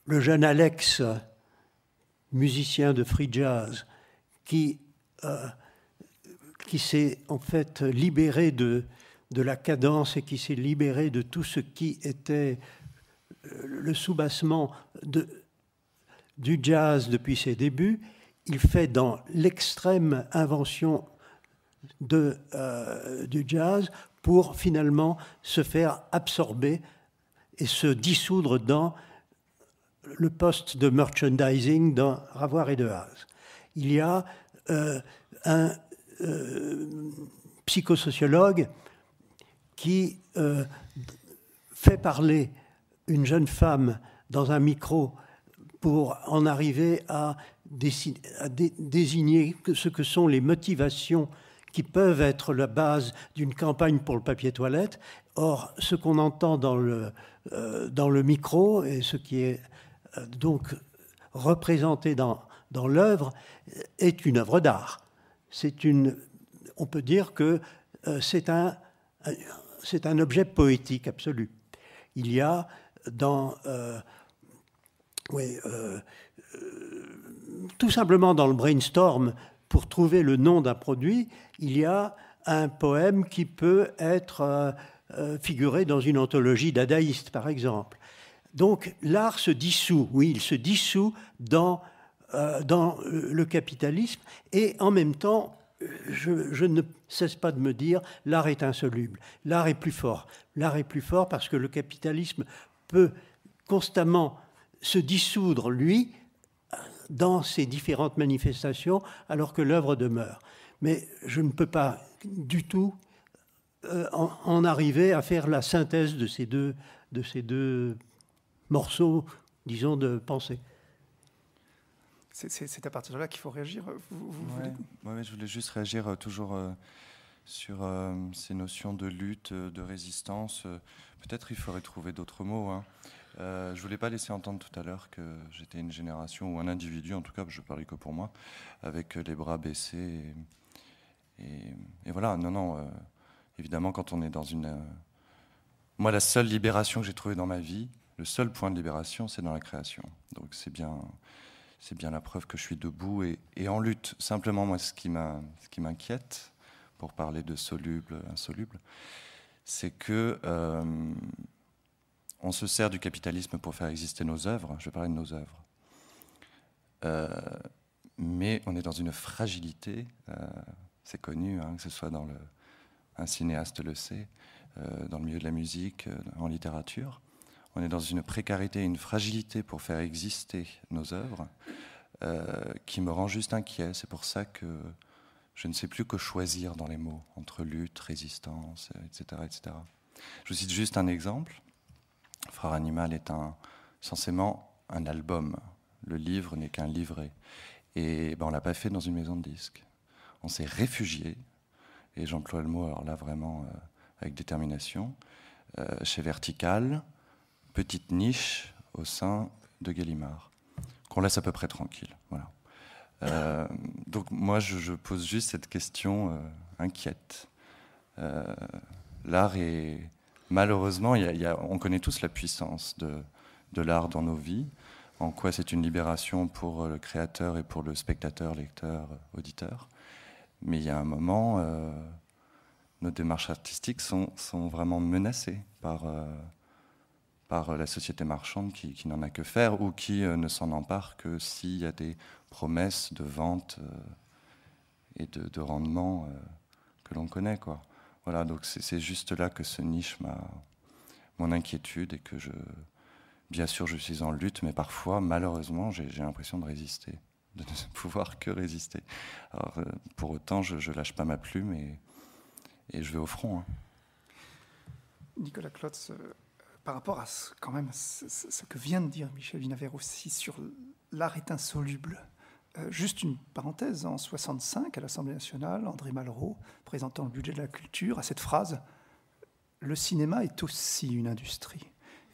Speaker 4: le jeune Alex, musicien de free jazz, qui, qui s'est en fait libéré de, de la cadence et qui s'est libéré de tout ce qui était le soubassement de, du jazz depuis ses débuts, il fait dans l'extrême invention de, euh, du jazz pour finalement se faire absorber et se dissoudre dans le poste de merchandising dans Ravoir et de Haas. Il y a euh, un euh, psychosociologue qui fait parler une jeune femme dans un micro pour en arriver à, désigner, ce que sont les motivations qui peuvent être la base d'une campagne pour le papier toilette. Or, ce qu'on entend dans le, euh, dans le micro et ce qui est euh, donc représenté dans, dans l'œuvre est une œuvre d'art. C'est une, on peut dire que euh, c'est un c'est un objet poétique absolu. Il y a dans oui, euh, euh, tout simplement dans le brainstorm, pour trouver le nom d'un produit, il y a un poème qui peut être euh, figuré dans une anthologie dadaïste, par exemple. Donc l'art se dissout, oui, il se dissout dans, dans le capitalisme, et en même temps, je, je, ne cesse pas de me dire, l'art est insoluble, l'art est plus fort. L'art est plus fort parce que le capitalisme peut constamment se dissoudre, lui, dans ces différentes manifestations, alors que l'œuvre demeure. Mais je ne peux pas du tout euh, en, arriver à faire la synthèse de ces deux, de ces deux morceaux, disons, de pensée.
Speaker 2: C'est à partir de là qu'il faut réagir. Vous,
Speaker 3: je voulais juste réagir euh, toujours euh, sur ces notions de lutte, de résistance. Peut-être il faudrait trouver d'autres mots. Hein. Euh, je ne voulais pas laisser entendre tout à l'heure que j'étais une génération ou un individu, en tout cas, je parlais que pour moi, avec les bras baissés. Et, voilà, non, non. Euh, évidemment, quand on est dans une. Euh, moi, la seule libération que j'ai trouvée dans ma vie, le seul point de libération, c'est dans la création. Donc c'est bien, c'est bien la preuve que je suis debout et, et en lutte. Simplement, moi, ce qui m'inquiète, pour parler de soluble, insoluble, c'est que on se sert du capitalisme pour faire exister nos œuvres. Je vais parler de nos œuvres. Euh, mais on est dans une fragilité, euh, c'est connu, hein, que ce soit dans le. Un cinéaste le sait, euh, dans le milieu de la musique, en littérature. On est dans une précarité, une fragilité pour faire exister nos œuvres, qui me rend juste inquiet. C'est pour ça que je ne sais plus que choisir dans les mots, entre lutte, résistance, etc. etc. Je vous cite juste un exemple. Frère Animal est un, censément un album. Le livre n'est qu'un livret. Et ben, on l'a pas fait dans une maison de disques. On s'est réfugié, et j'emploie le mot là vraiment euh, avec détermination, euh, chez Vertical, petite niche au sein de Gallimard, qu'on laisse à peu près tranquille. Voilà. Euh, donc moi, je, pose juste cette question inquiète. L'art est malheureusement, on connaît tous la puissance de, l'art dans nos vies, en quoi c'est une libération pour le créateur et pour le spectateur, lecteur, auditeur. Mais il y a un moment, euh, nos démarches artistiques sont, vraiment menacées euh, par, la société marchande qui, n'en a que faire ou qui euh, ne s'en empare que s'il y a des promesses de vente et de, de rendement que l'on connaît. quoi. Voilà, donc c'est juste là que se niche ma, mon inquiétude et que je. Bien sûr, je suis en lutte, mais parfois, malheureusement, j'ai l'impression de résister, de ne pouvoir que résister. Alors, euh, pour autant, je ne lâche pas ma plume et, et je vais au front. Hein.
Speaker 2: Nicolas Klotz, euh, par rapport à quand même ce, que vient de dire Michel Vinaver aussi sur l'art est insoluble, euh, juste une parenthèse, en 65, à l'Assemblée nationale, André Malraux, présentant le budget de la culture, a cette phrase Le cinéma est aussi une industrie.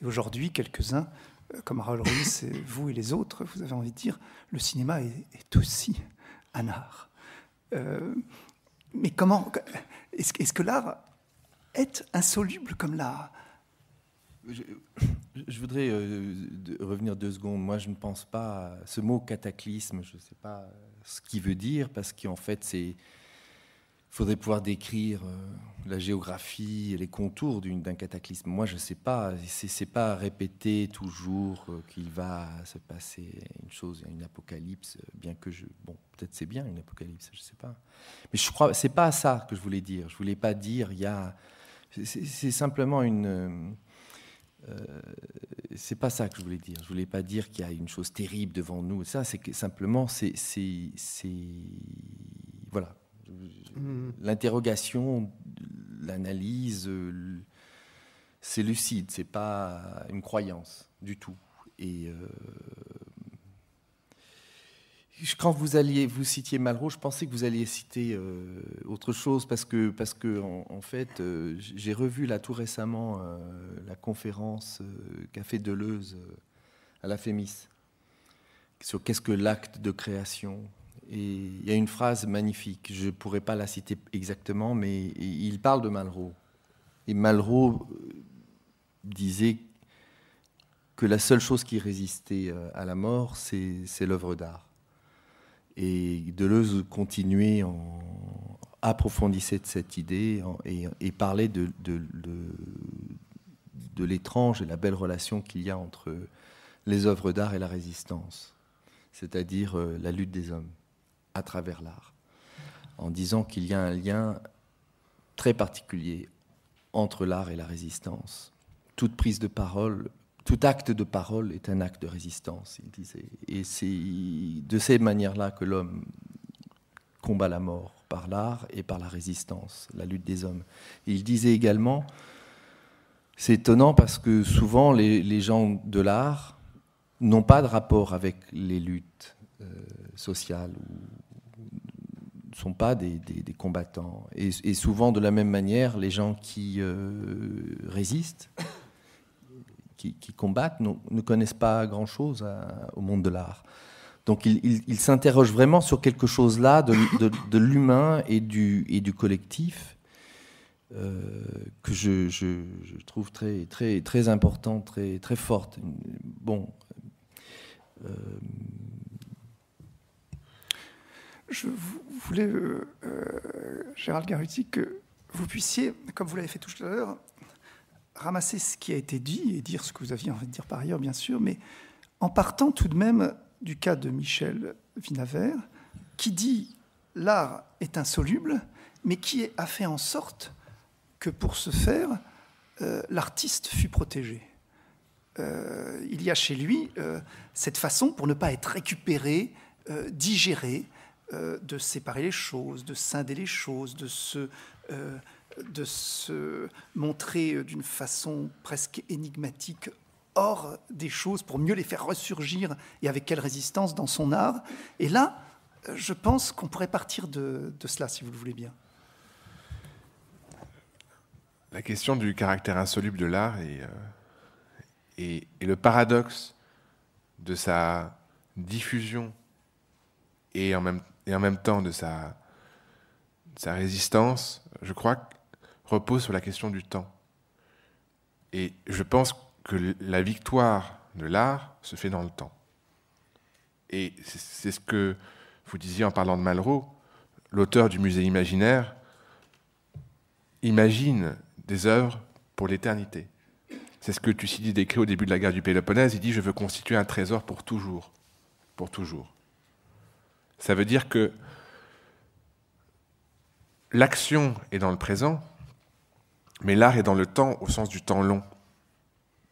Speaker 2: Et aujourd'hui, quelques-uns, euh, comme Raoul Ruiz, vous et les autres, vous avez envie de dire Le cinéma est, aussi un art. Euh, mais comment. Est-ce que l'art est insoluble comme l'art
Speaker 5: je, voudrais euh, revenir deux secondes. Moi, je ne pense pas. À ce mot cataclysme, je ne sais pas euh, ce qu'il veut dire, parce qu'en fait, c'est. Il faudrait pouvoir décrire euh, la géographie, les contours d'un cataclysme. Moi, je ne sais pas. C'est pas répéter toujours qu'il va se passer une chose, une apocalypse, bien que je. Bon, peut-être c'est bien une apocalypse, je ne sais pas. Mais je crois. C'est pas ça que je voulais dire. Je voulais pas dire. Il y a. C'est simplement une euh, c'est pas ça que je voulais dire. Je voulais pas dire qu'il y a une chose terrible devant nous. Ça, c'est que simplement, c'est, c'est, voilà, mm-hmm. l'interrogation, l'analyse, euh, c'est lucide. C'est pas une croyance du tout. Et euh, quand vous alliez, vous citiez Malraux, je pensais que vous alliez citer euh, autre chose parce que, parce que en, fait, euh, j'ai revu là tout récemment euh, la conférence qu'a fait Deleuze à la Fémis sur qu'est-ce que l'acte de création. Et il y a une phrase magnifique, je ne pourrais pas la citer exactement, mais il parle de Malraux. Et Malraux disait que la seule chose qui résistait à la mort, c'est l'œuvre d'art et Deleuze continuait en approfondissait cette idée et, et parlait de, de l'étrange et la belle relation qu'il y a entre les œuvres d'art et la résistance, c'est-à-dire euh, la lutte des hommes à travers l'art, en disant qu'il y a un lien très particulier entre l'art et la résistance. Toute prise de parole tout acte de parole est un acte de résistance, il disait. Et c'est de cette manière-là que l'homme combat la mort, par l'art et par la résistance, la lutte des hommes. il disait également, c'est étonnant parce que souvent les, gens de l'art n'ont pas de rapport avec les luttes euh, sociales ne sont pas des, combattants. Et, souvent, de la même manière, les gens qui euh, résistent qui, combattent ne connaissent pas grand-chose euh, au monde de l'art. Donc ils il, s'interrogent vraiment sur quelque chose là de, l'humain et du, et du collectif euh, que je, trouve très, très, très important, très, très forte. Bon. Euh,
Speaker 2: je voulais, euh, Gérald Garuti, que vous puissiez, comme vous l'avez fait tout à l'heure, ramasser ce qui a été dit et dire ce que vous aviez envie de dire par ailleurs, bien sûr, mais en partant tout de même du cas de Michel Vinavert, qui dit l'art est insoluble, mais qui a fait en sorte que pour ce faire, euh, l'artiste fut protégé. Euh, il y a chez lui euh, cette façon pour ne pas être récupéré, digéré, de séparer les choses, de scinder les choses, de se de se montrer d'une façon presque énigmatique hors des choses pour mieux les faire ressurgir et avec quelle résistance dans son art. Et là, je pense qu'on pourrait partir de, cela, si vous le voulez bien.
Speaker 1: La question du caractère insoluble de l'art et, et, euh, le paradoxe de sa diffusion et en même, et en même temps de sa, de sa résistance, je crois que repose sur la question du temps. Et je pense que la victoire de l'art se fait dans le temps. Et c'est ce que vous disiez en parlant de Malraux, l'auteur du musée imaginaire imagine des œuvres pour l'éternité. C'est ce que Thucydide décrit au début de la guerre du Péloponnèse. Il dit Je veux constituer un trésor pour toujours. Pour toujours. Ça veut dire que l'action est dans le présent, mais l'art est dans le temps, au sens du temps long.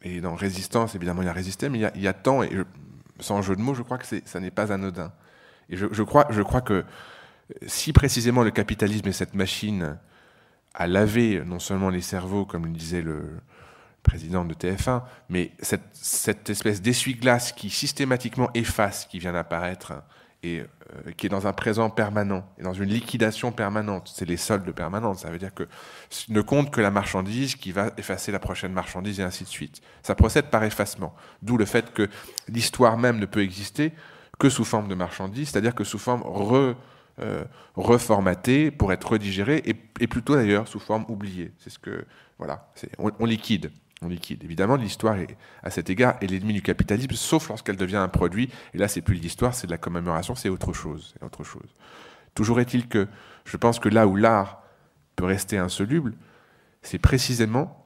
Speaker 1: Et dans résistance, évidemment, il y a résisté, mais il y a, temps, et sans jeu de mots, je crois que ça n'est pas anodin. Et je, crois, que euh, si précisément le capitalisme est cette machine à laver non seulement les cerveaux, comme le disait le président de TF1, mais cette, cette espèce d'essuie-glace qui systématiquement efface, qui vient d'apparaître, et euh, qui est dans un présent permanent, et dans une liquidation permanente. C'est les soldes permanents, Ça veut dire que ne compte que la marchandise qui va effacer la prochaine marchandise et ainsi de suite. Ça procède par effacement. D'où le fait que l'histoire même ne peut exister que sous forme de marchandise, c'est-à-dire que sous forme euh, reformatée pour être redigérée et, plutôt d'ailleurs sous forme oubliée. C'est ce que voilà, on liquide. On liquide. Évidemment, l'histoire, à cet égard, est l'ennemi du capitalisme, sauf lorsqu'elle devient un produit. Et là, c'est plus l'histoire, c'est de la commémoration, c'est autre chose. Autre chose. Toujours est-il que je pense que là où l'art peut rester insoluble, c'est précisément,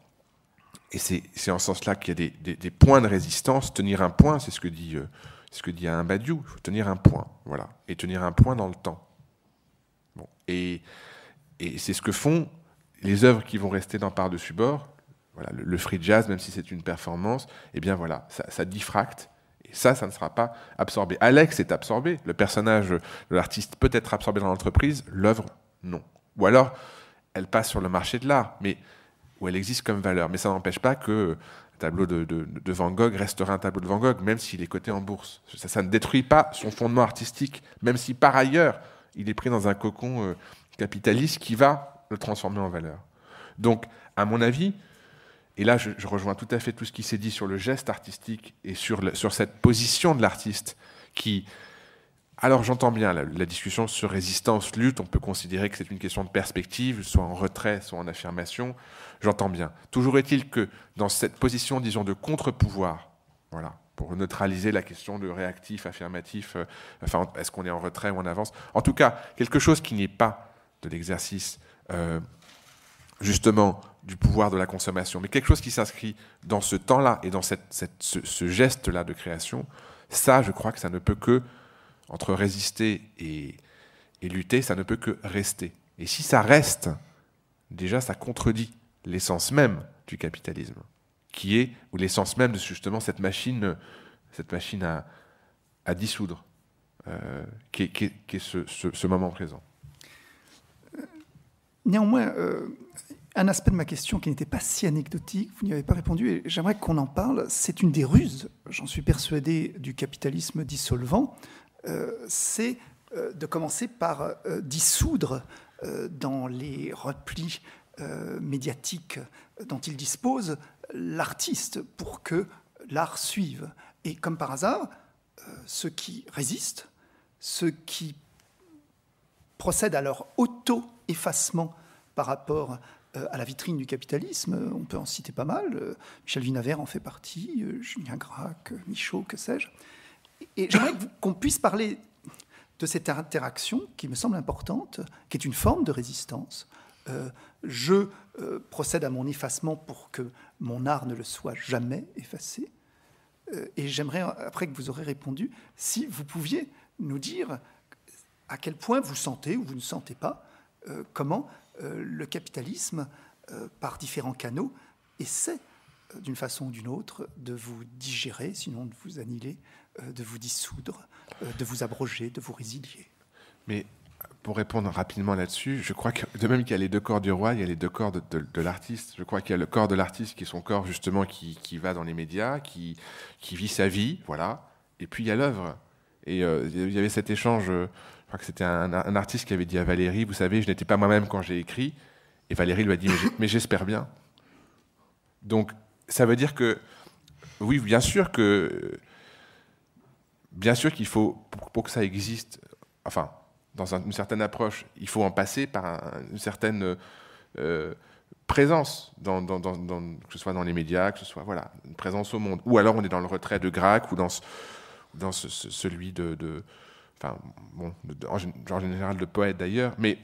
Speaker 1: et c'est en ce sens-là qu'il y a des, points de résistance, tenir un point, c'est ce que dit, euh, ce que dit un Badiou, tenir un point, voilà, et tenir un point dans le temps. Et, et c'est ce que font les œuvres qui vont rester dans par-dessus bord, voilà, le, free jazz, même si c'est une performance, eh bien voilà, ça, diffracte et ça, ça ne sera pas absorbé. Alex est absorbé. Le personnage de l'artiste peut être absorbé dans l'entreprise, l'œuvre, non. Ou alors, elle passe sur le marché de l'art, mais où elle existe comme valeur. Mais ça n'empêche pas que le tableau de, Van Gogh restera un tableau de Van Gogh, même s'il est coté en bourse. Ça, ne détruit pas son fondement artistique, même si par ailleurs, il est pris dans un cocon euh, capitaliste qui va le transformer en valeur. Donc, à mon avis, et là, je, rejoins tout à fait tout ce qui s'est dit sur le geste artistique et sur, sur cette position de l'artiste qui... Alors j'entends bien la, discussion sur résistance, lutte, on peut considérer que c'est une question de perspective, soit en retrait, soit en affirmation, j'entends bien. Toujours est-il que dans cette position, disons, de contre-pouvoir, voilà, pour neutraliser la question de réactif, affirmatif, euh, enfin, est-ce qu'on est en retrait ou en avance En tout cas, quelque chose qui n'est pas de l'exercice. Euh, justement du pouvoir de la consommation, mais quelque chose qui s'inscrit dans ce temps-là et dans cette, ce, geste-là de création, ça, je crois que ça ne peut que, entre résister et, lutter, ça ne peut que rester. Et si ça reste, déjà, ça contredit l'essence même du capitalisme, qui est, ou l'essence même de justement cette machine, cette machine à, à dissoudre, euh, qui est, ce moment présent.
Speaker 2: Néanmoins, euh, un aspect de ma question qui n'était pas si anecdotique, vous n'y avez pas répondu, et j'aimerais qu'on en parle. C'est une des ruses, j'en suis persuadé, du capitalisme dissolvant. Euh, c'est euh, de commencer par dissoudre dans les replis médiatiques dont il dispose l'artiste pour que l'art suive. Et comme par hasard, ceux qui résistent, ceux qui procèdent à leur auto-effacement par rapport euh, à la vitrine du capitalisme. On peut en citer pas mal. Euh, Michel Vinavert en fait partie, euh, Julien Gracq, Michaud, que sais-je. Et j'aimerais qu'on puisse parler de cette interaction qui me semble importante, qui est une forme de résistance. je procède à mon effacement pour que mon art ne le soit jamais effacé. et j'aimerais, après que vous aurez répondu, si vous pouviez nous dire à quel point vous sentez ou vous ne sentez pas euh, comment euh, le capitalisme, euh, par différents canaux, essaie d'une façon ou d'une autre de vous digérer, sinon de vous annihiler, de vous dissoudre, de vous abroger, de vous résilier.
Speaker 1: Mais pour répondre rapidement là-dessus, je crois que de même qu'il y a les deux corps du roi, il y a les deux corps de, l'artiste. Je crois qu'il y a le corps de l'artiste qui est son corps justement qui, va dans les médias, qui, vit sa vie, voilà. Et puis il y a l'œuvre. Et il y avait cet échange, crois que c'était un, artiste qui avait dit à Valérie, vous savez, je n'étais pas moi-même quand j'ai écrit. Et Valérie lui a dit, mais j'espère bien. Donc, ça veut dire que, oui, bien sûr que, bien sûr qu'il faut, pour, que ça existe, enfin, dans une certaine approche, il faut en passer par une certaine euh, présence, dans, que ce soit dans les médias, que ce soit, voilà, une présence au monde. Ou alors on est dans le retrait de Grac ou dans, dans celui de enfin, bon, en, général de poète d'ailleurs, mais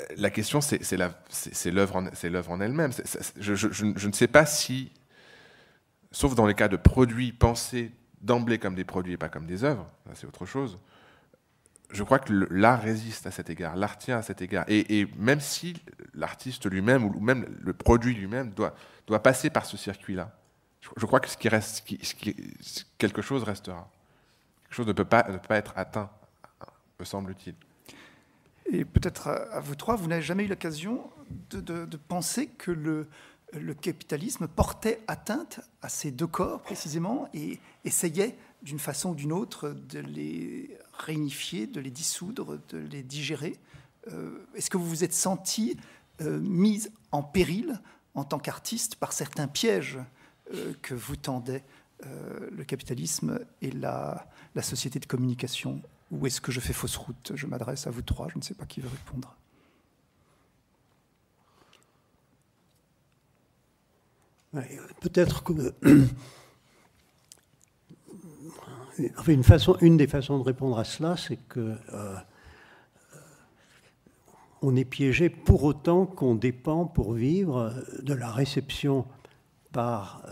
Speaker 1: euh, la question, c'est l'œuvre en, en elle-même. Je, ne sais pas si, sauf dans les cas de produits pensés d'emblée comme des produits et pas comme des œuvres, c'est autre chose, je crois que l'art résiste à cet égard, l'art tient à cet égard. Et, même si l'artiste lui-même, ou même le produit lui-même, doit, doit passer par ce circuit-là, je, crois que ce qui reste, quelque chose restera quelque chose ne peut pas, ne pas être atteint, me semble-t-il.
Speaker 2: Et peut-être à vous trois, vous n'avez jamais eu l'occasion de, penser que le, le, capitalisme portait atteinte à ces deux corps précisément et essayait d'une façon ou d'une autre de les réunifier, de les dissoudre, de les digérer. Euh, est-ce que vous vous êtes senti mis euh, mise en péril en tant qu'artiste par certains pièges euh, que vous tendez euh, le capitalisme et la, société de communication Ou est-ce que je fais fausse route Je m'adresse à vous trois, je ne sais pas qui veut répondre.
Speaker 4: Euh, peut-être que. Euh, une, des façons de répondre à cela, c'est que on est piégé pour autant qu'on dépend pour vivre de la réception par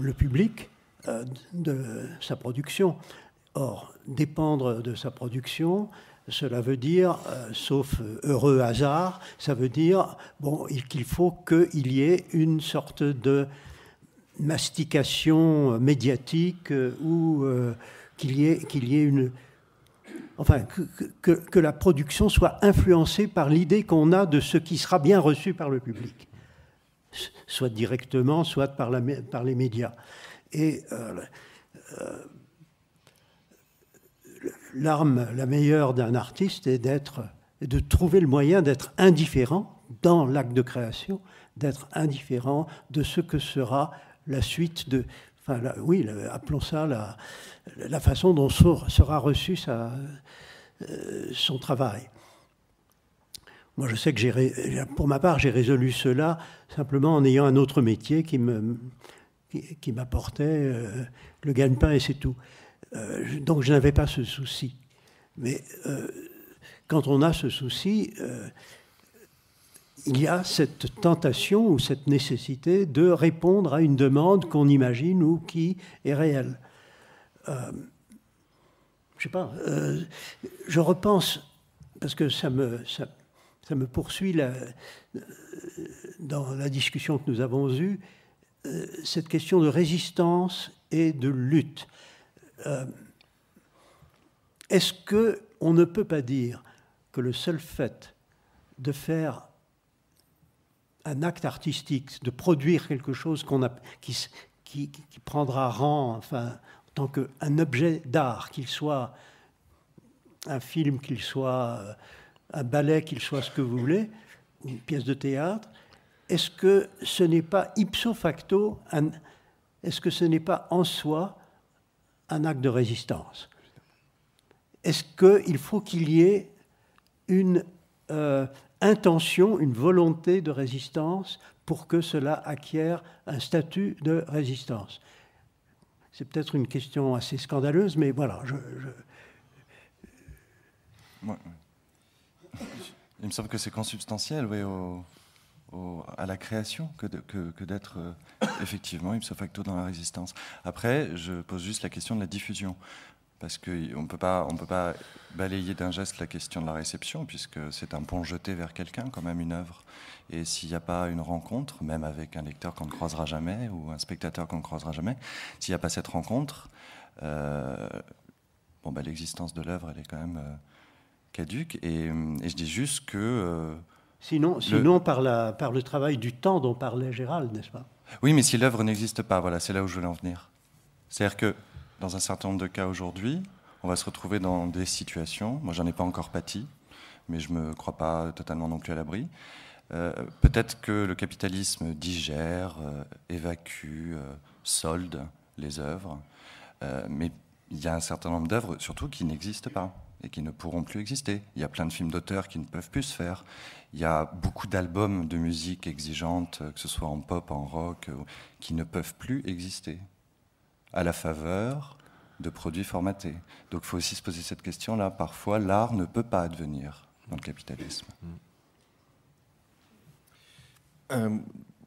Speaker 4: le public euh, de sa production. Or, dépendre de sa production, cela veut dire, euh, sauf heureux hasard, ça veut dire bon, qu'il faut qu'il y ait une sorte de mastication médiatique euh, ou qu'il y, ait, qu'il y ait une, enfin, que, la production soit influencée par l'idée qu'on a de ce qui sera bien reçu par le public soit directement, soit par, les médias. Et euh, euh, l'arme la meilleure d'un artiste est d'être, de trouver le moyen d'être indifférent dans l'acte de création, d'être indifférent de ce que sera la suite de, enfin, oui, appelons ça la, façon dont sera reçu euh, son travail. Moi, je sais que pour ma part, j'ai résolu cela simplement en ayant un autre métier qui, me, qui, m'apportait euh, le gagne-pain et c'est tout. Euh, donc, je n'avais pas ce souci. Mais euh, quand on a ce souci, il y a cette tentation ou cette nécessité de répondre à une demande qu'on imagine ou qui est réelle. je ne sais pas. je repense parce que ça me. Ça, ça me poursuit euh, dans la discussion que nous avons eue, euh, cette question de résistance et de lutte. Euh, est-ce que on ne peut pas dire que le seul fait de faire un acte artistique, de produire quelque chose qu'on a, qui, prendra rang, enfin, en tant qu'un objet d'art, qu'il soit un film, qu'il soit un ballet, qu'il soit ce que vous voulez, une pièce de théâtre, est-ce que ce n'est pas ipso facto, est-ce que ce n'est pas en soi un acte de résistance Est-ce qu'il faut qu'il y ait une euh, intention, une volonté de résistance pour que cela acquiert un statut de résistance C'est peut-être une question assez scandaleuse, mais voilà, je...
Speaker 3: Il me semble que c'est consubstantiel, oui, à la création que, que, que d'être euh, effectivement ipso facto dans la résistance. Après, je pose juste la question de la diffusion. Parce qu'on ne peut pas balayer d'un geste la question de la réception, puisque c'est un pont jeté vers quelqu'un, quand même, une œuvre. Et s'il n'y a pas une rencontre, même avec un lecteur qu'on ne croisera jamais, ou un spectateur qu'on ne croisera jamais, s'il n'y a pas cette rencontre, euh, bon, bah, l'existence de l'œuvre, elle est quand même. Euh, Caduc, Et, je dis juste que... Euh,
Speaker 4: sinon, sinon par, la, par le travail du temps dont parlait Gérald, n'est-ce pas
Speaker 3: Oui, mais si l'œuvre n'existe pas, voilà, c'est là où je voulais en venir. C'est-à-dire que dans un certain nombre de cas aujourd'hui, on va se retrouver dans des situations, moi j'en ai pas encore pâti, mais je me crois pas totalement non plus à l'abri. Euh, peut-être que le capitalisme digère, euh, évacue, solde les œuvres, mais il y a un certain nombre d'œuvres surtout qui n'existent pas et qui ne pourront plus exister. Il y a plein de films d'auteurs qui ne peuvent plus se faire. Il y a beaucoup d'albums de musique exigeante, euh, que ce soit en pop, en rock, euh, qui ne peuvent plus exister à la faveur de produits formatés. Donc il faut aussi se poser cette question-là. Parfois, l'art ne peut pas advenir dans le capitalisme. Euh,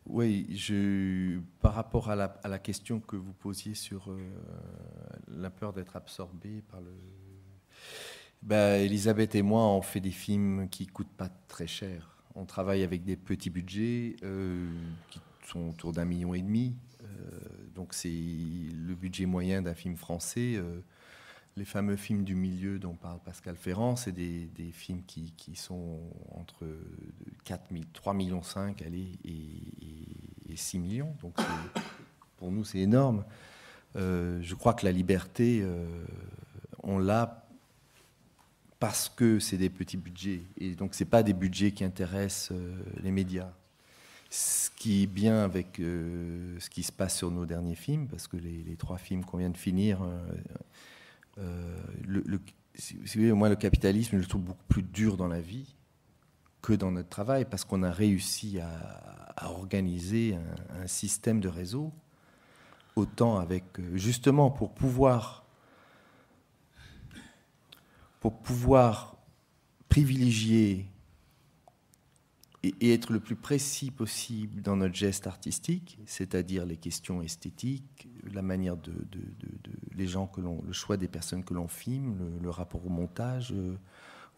Speaker 3: oui, je,
Speaker 5: par rapport à la, question que vous posiez sur la peur d'être absorbé par le bah, Elisabeth et moi, on fait des films qui coûtent pas très cher. On travaille avec des petits budgets euh, qui sont autour d'un million et demi. Euh, donc c'est le budget moyen d'un film français. Euh, les fameux films du milieu dont parle Pascal Ferrand, c'est des, films qui, sont entre 3,5 millions et, 6 millions. Donc pour nous, c'est énorme. je crois que la liberté, on l'a parce que c'est des petits budgets, et donc ce pas des budgets qui intéressent euh, les médias. Ce qui est bien avec euh, ce qui se passe sur nos derniers films, parce que les, trois films qu'on vient de finir, euh, le, le, le capitalisme, je le trouve beaucoup plus dur dans la vie que dans notre travail, parce qu'on a réussi à, organiser un, un, système de réseau, autant avec, justement, pour pouvoir pour pouvoir privilégier et, être le plus précis possible dans notre geste artistique, c'est-à-dire les questions esthétiques, la manière de, les gens que l'on, le choix des personnes que l'on filme, le, rapport au montage, euh,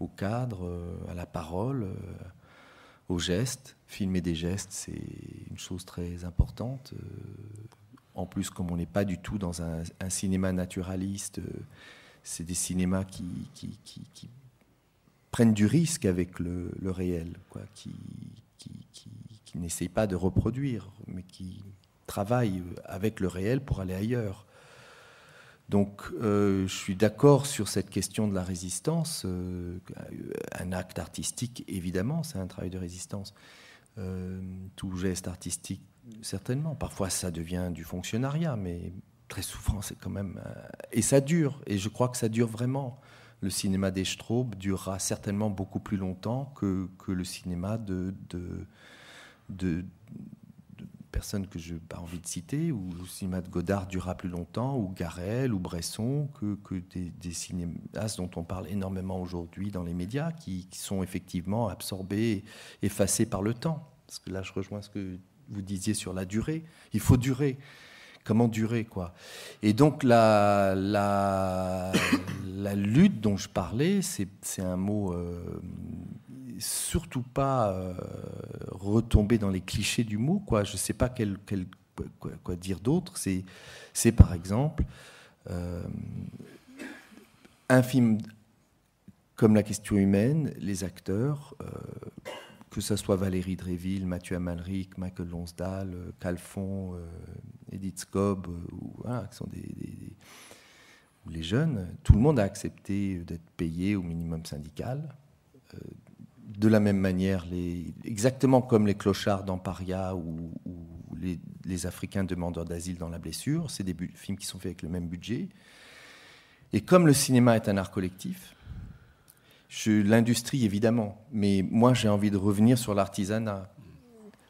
Speaker 5: au cadre, euh, à la parole, euh, aux gestes. Filmer des gestes, c'est une chose très importante. en plus, comme on n'est pas du tout dans un cinéma naturaliste c'est des cinémas qui, qui, prennent du risque avec le, réel, quoi, qui, n'essayent pas de reproduire, mais qui travaillent avec le réel pour aller ailleurs. Donc euh, je suis d'accord sur cette question de la résistance. Euh, un acte artistique, évidemment, c'est un travail de résistance. Euh, tout geste artistique, certainement. Parfois, ça devient du fonctionnariat, mais très souffrant, c'est quand même. Euh, et ça dure, et je crois que ça dure vraiment. Le cinéma des durera certainement beaucoup plus longtemps que, que le cinéma de, de, de, personnes que je n'ai pas envie de citer, ou le cinéma de Godard durera plus longtemps, ou Garel, ou Bresson, que, que des, des, cinéastes dont on parle énormément aujourd'hui dans les médias, qui, qui sont effectivement absorbés, effacés par le temps. Parce que là, je rejoins ce que vous disiez sur la durée. Il faut durer comment durer quoi. Et donc la, la, lutte dont je parlais, c'est un mot euh, surtout pas euh, retomber dans les clichés du mot quoi. Je sais pas quel, quel quoi, dire d'autre. C'est par exemple euh, un film comme la question humaine, les acteurs euh, que ce soit Valérie Dréville, Mathieu Amalric, Michael Lonsdal, Calfon, Edith Scobb, euh, ou, qui sont des, les jeunes, tout le monde a accepté d'être payé au minimum syndical. Euh, de la même manière, les, exactement comme les clochards dans Paria ou, les, Africains demandeurs d'asile dans La Blessure, c'est des films qui sont faits avec le même budget. Et comme le cinéma est un art collectif, l'industrie évidemment, mais moi j'ai envie de revenir sur l'artisanat.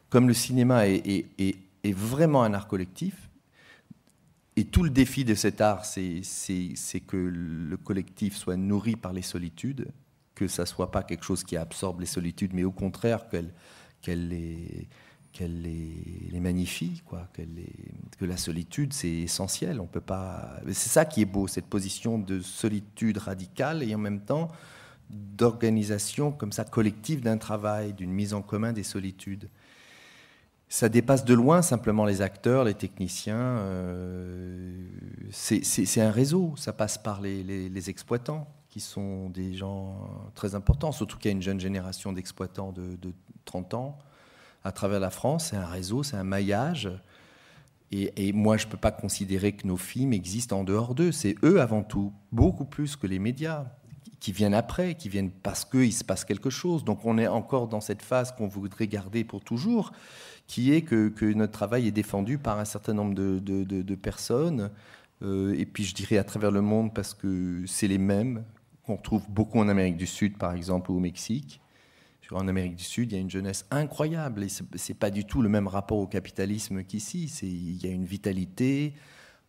Speaker 5: Comme le cinéma est est vraiment un art collectif. Et tout le défi de cet art, c'est que le collectif soit nourri par les solitudes, que ça soit pas quelque chose qui absorbe les solitudes, mais au contraire qu'elle les, les, magnifie, quoi, que la solitude c'est essentiel. On peut pas. C'est ça qui est beau, cette position de solitude radicale et en même temps d'organisation comme ça collective d'un travail, d'une mise en commun des solitudes ça dépasse de loin simplement les acteurs, les techniciens. Euh, c'est un réseau, ça passe par les, exploitants, qui sont des gens très importants, surtout qu'il y a une jeune génération d'exploitants de, 30 ans à travers la France. C'est un réseau, c'est un maillage. Et, et moi, je ne peux pas considérer que nos films existent en dehors d'eux. C'est eux avant tout, beaucoup plus que les médias qui viennent après, qui viennent parce qu'il se passe quelque chose. Donc on est encore dans cette phase qu'on voudrait garder pour toujours qui est que, notre travail est défendu par un certain nombre de, personnes, euh, et puis je dirais à travers le monde parce que c'est les mêmes qu'on trouve beaucoup en Amérique du Sud, par exemple, ou au Mexique. En Amérique du Sud, il y a une jeunesse incroyable, et ce n'est pas du tout le même rapport au capitalisme qu'ici. Il y a une vitalité,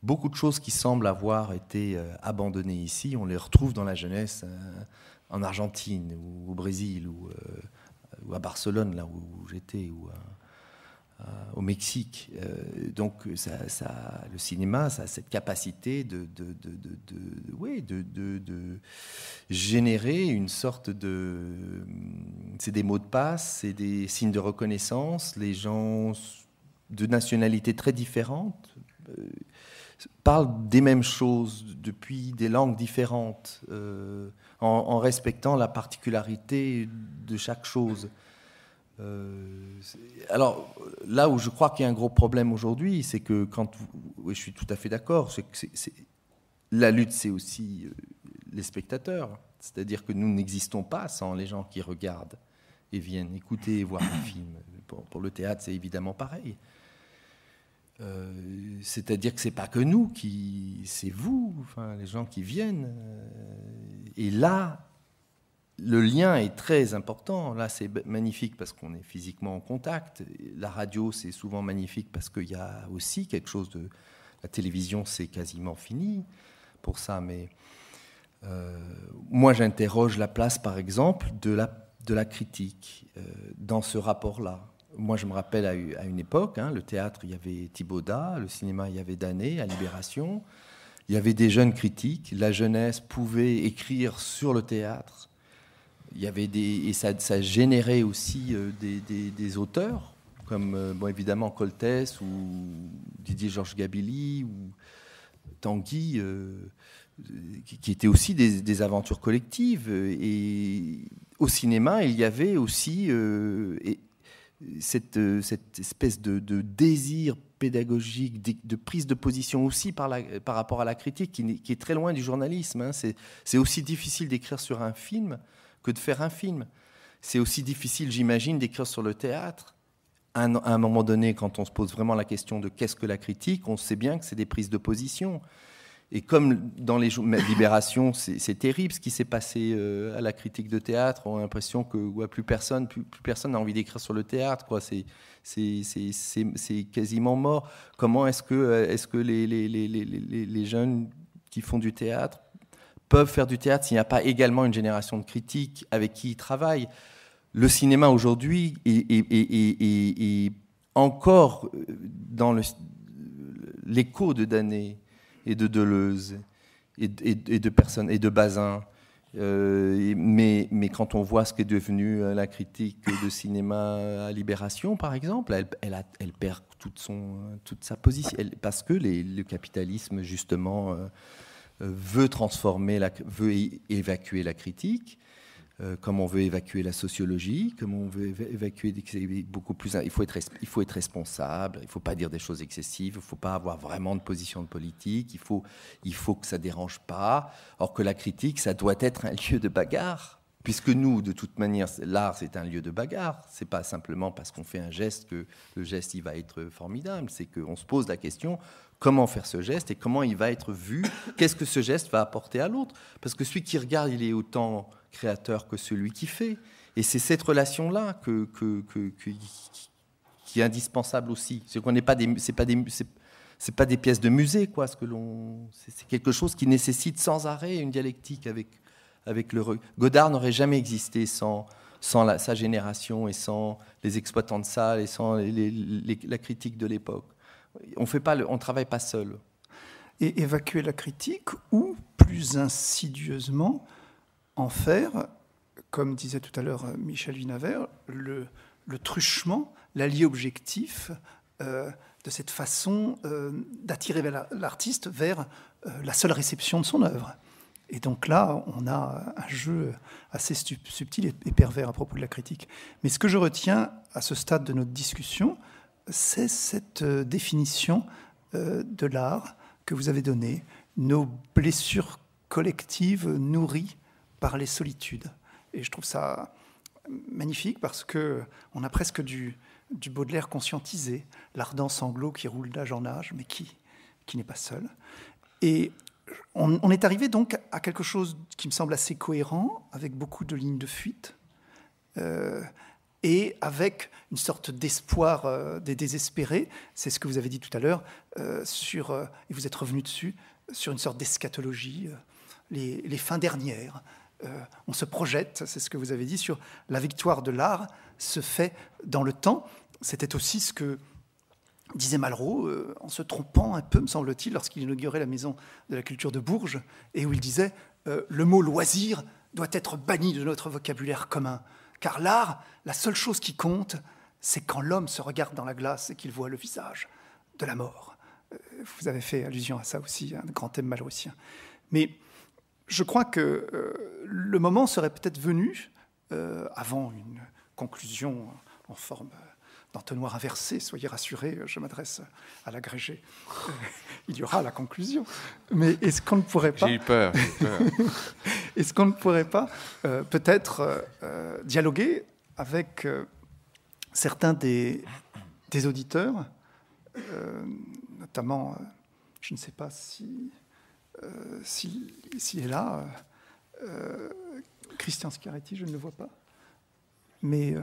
Speaker 5: beaucoup de choses qui semblent avoir été euh, abandonnées ici, on les retrouve dans la jeunesse euh, en Argentine, ou au Brésil, ou, à Barcelone, là où j'étais. Ou, à euh, au Mexique. Euh, donc le cinéma, ça a cette capacité de, de, de, de générer une sorte de... C'est des mots de passe, c'est des signes de reconnaissance, les gens de nationalités très différentes euh, parlent des mêmes choses depuis des langues différentes, en, respectant la particularité de chaque chose. Euh, alors là où je crois qu'il y a un gros problème aujourd'hui, c'est que quand je suis tout à fait d'accord, c'est la lutte c'est aussi euh, les spectateurs, c'est-à-dire que nous n'existons pas sans les gens qui regardent et viennent écouter et voir un films. Pour, le théâtre, c'est évidemment pareil. Euh, c'est-à-dire que c'est pas que nous qui, c'est vous, enfin les gens qui viennent. et là, le lien est très important. Là, c'est magnifique parce qu'on est physiquement en contact. La radio, c'est souvent magnifique parce qu'il y a aussi quelque chose de. La télévision, c'est quasiment fini pour ça. Mais euh, moi, j'interroge la place, par exemple, de la, critique euh, dans ce rapport-là. Moi, je me rappelle à, une époque, hein, le théâtre, il y avait Thibaudat, le cinéma, il y avait Danet, à Libération. Il y avait des jeunes critiques. La jeunesse pouvait écrire sur le théâtre il y avait des, et ça, générait aussi euh, des, des, auteurs, comme euh, bon, évidemment Coltès ou Didier Georges Gabilly ou Tanguy, euh, qui, étaient aussi des, aventures collectives. Et au cinéma, il y avait aussi et cette, cette, espèce de, désir pédagogique, de, prise de position aussi par, la, par rapport à la critique, qui, est très loin du journalisme. Hein. C'est aussi difficile d'écrire sur un film de faire un film. C'est aussi difficile, j'imagine, d'écrire sur le théâtre. À un moment donné, quand on se pose vraiment la question de qu'est-ce que la critique, on sait bien que c'est des prises de position. Et comme dans les jours libération, c'est terrible ce qui s'est passé euh, à la critique de théâtre. On a l'impression que plus personne, plus, plus personne n'a envie d'écrire sur le théâtre. Quoi, c'est c'est quasiment mort. Comment est-ce que euh, est-ce que les les, les, les, les jeunes qui font du théâtre peuvent faire du théâtre s'il n'y a pas également une génération de critiques avec qui ils travaillent. Le cinéma aujourd'hui est, encore euh, dans l'écho de Danet et de Deleuze et, de personnes et de Bazin. Euh, mais, mais, quand on voit ce qu'est devenue euh, la critique de cinéma à Libération, par exemple, elle, elle, perd toute, son, toute sa position, parce que le capitalisme, justement, euh, veut transformer, la, veut évacuer la critique, euh, comme on veut évacuer la sociologie, comme on veut évacuer beaucoup plus. Il faut être, il faut être responsable, il ne faut pas dire des choses excessives, il ne faut pas avoir vraiment de position de politique, il faut, il faut que ça dérange pas. Or que la critique, ça doit être un lieu de bagarre puisque nous, de toute manière, l'art, c'est un lieu de bagarre. C'est pas simplement parce qu'on fait un geste que le geste, il va être formidable. C'est qu'on se pose la question comment faire ce geste et comment il va être vu, qu'est-ce que ce geste va apporter à l'autre. Parce que celui qui regarde, il est autant créateur que celui qui fait. Et c'est cette relation-là qui est indispensable aussi. Ce qu'on n'est pas des... C'est pas des c'est pas des pièces de musée, quoi. Ce que l'on, c'est quelque chose qui nécessite sans arrêt une dialectique avec, avec le. Godard n'aurait jamais existé sans, sans sa génération et sans les exploitants de salles et sans la critique de l'époque on ne travaille pas seul.
Speaker 2: Et évacuer la critique ou, plus insidieusement, en faire, comme disait tout à l'heure euh, Michel Vinaver, le, truchement, l'allié objectif euh, de cette façon euh, d'attirer l'artiste vers la seule réception de son œuvre. Et donc là, on a un jeu assez subtil et pervers à propos de la critique. Mais ce que je retiens à ce stade de notre discussion, c'est cette euh, définition euh, de l'art que vous avez donnée, nos blessures collectives nourries par les solitudes. Et je trouve ça magnifique parce que on a presque du, du Baudelaire conscientisé, l'ardent sanglot qui roule d'âge en âge, mais qui, qui n'est pas seul. Et on, est arrivé donc à quelque chose qui me semble assez cohérent, avec beaucoup de lignes de fuite. Euh, et avec une sorte d'espoir euh, des désespérés, c'est ce que vous avez dit tout à l'heure, euh, sur, euh, et vous êtes revenu dessus, sur une sorte d'eschatologie, les, les, fins dernières. on se projette, c'est ce que vous avez dit, sur la victoire de l'art se fait dans le temps. C'était aussi ce que disait Malraux, en se trompant un peu, me semble-t-il, lorsqu'il inaugurait la maison de la culture de Bourges, et où il disait, le mot loisir doit être banni de notre vocabulaire commun. Car l'art, la seule chose qui compte, c'est quand l'homme se regarde dans la glace et qu'il voit le visage de la mort. Euh, vous avez fait allusion à ça aussi, un hein, grand thème malheureusien. Mais je crois que euh, le moment serait peut-être venu, euh, avant une conclusion en forme noir inversé. Soyez rassurés, je m'adresse à l'agrégé. Euh, il y aura la conclusion. Mais est-ce qu'on ne pourrait pas. J'ai eu peur. est-ce qu'on ne pourrait pas euh, peut-être euh, dialoguer avec certains des, auditeurs, notamment, je ne sais pas si. S'il est là, Christian Scaretti, je ne le vois pas. Mais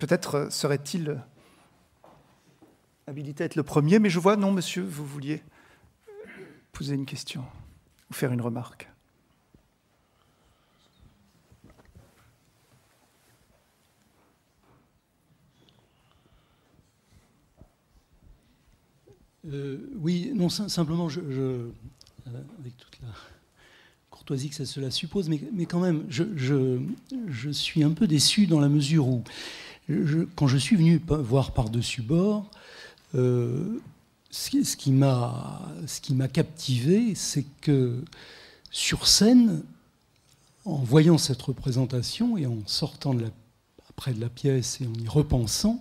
Speaker 2: peut-être euh, serait-il habilité à être le premier, mais je vois, non, monsieur, vous vouliez poser une question ou faire une remarque.
Speaker 6: Euh, oui, non, simplement, je, euh, avec toute la courtoisie que cela suppose, mais, quand même, je, suis un peu déçu dans la mesure où quand je suis venu voir par-dessus bord, euh, ce, qui m'a captivé, c'est que sur scène, en voyant cette représentation et en sortant après de la pièce et en y repensant,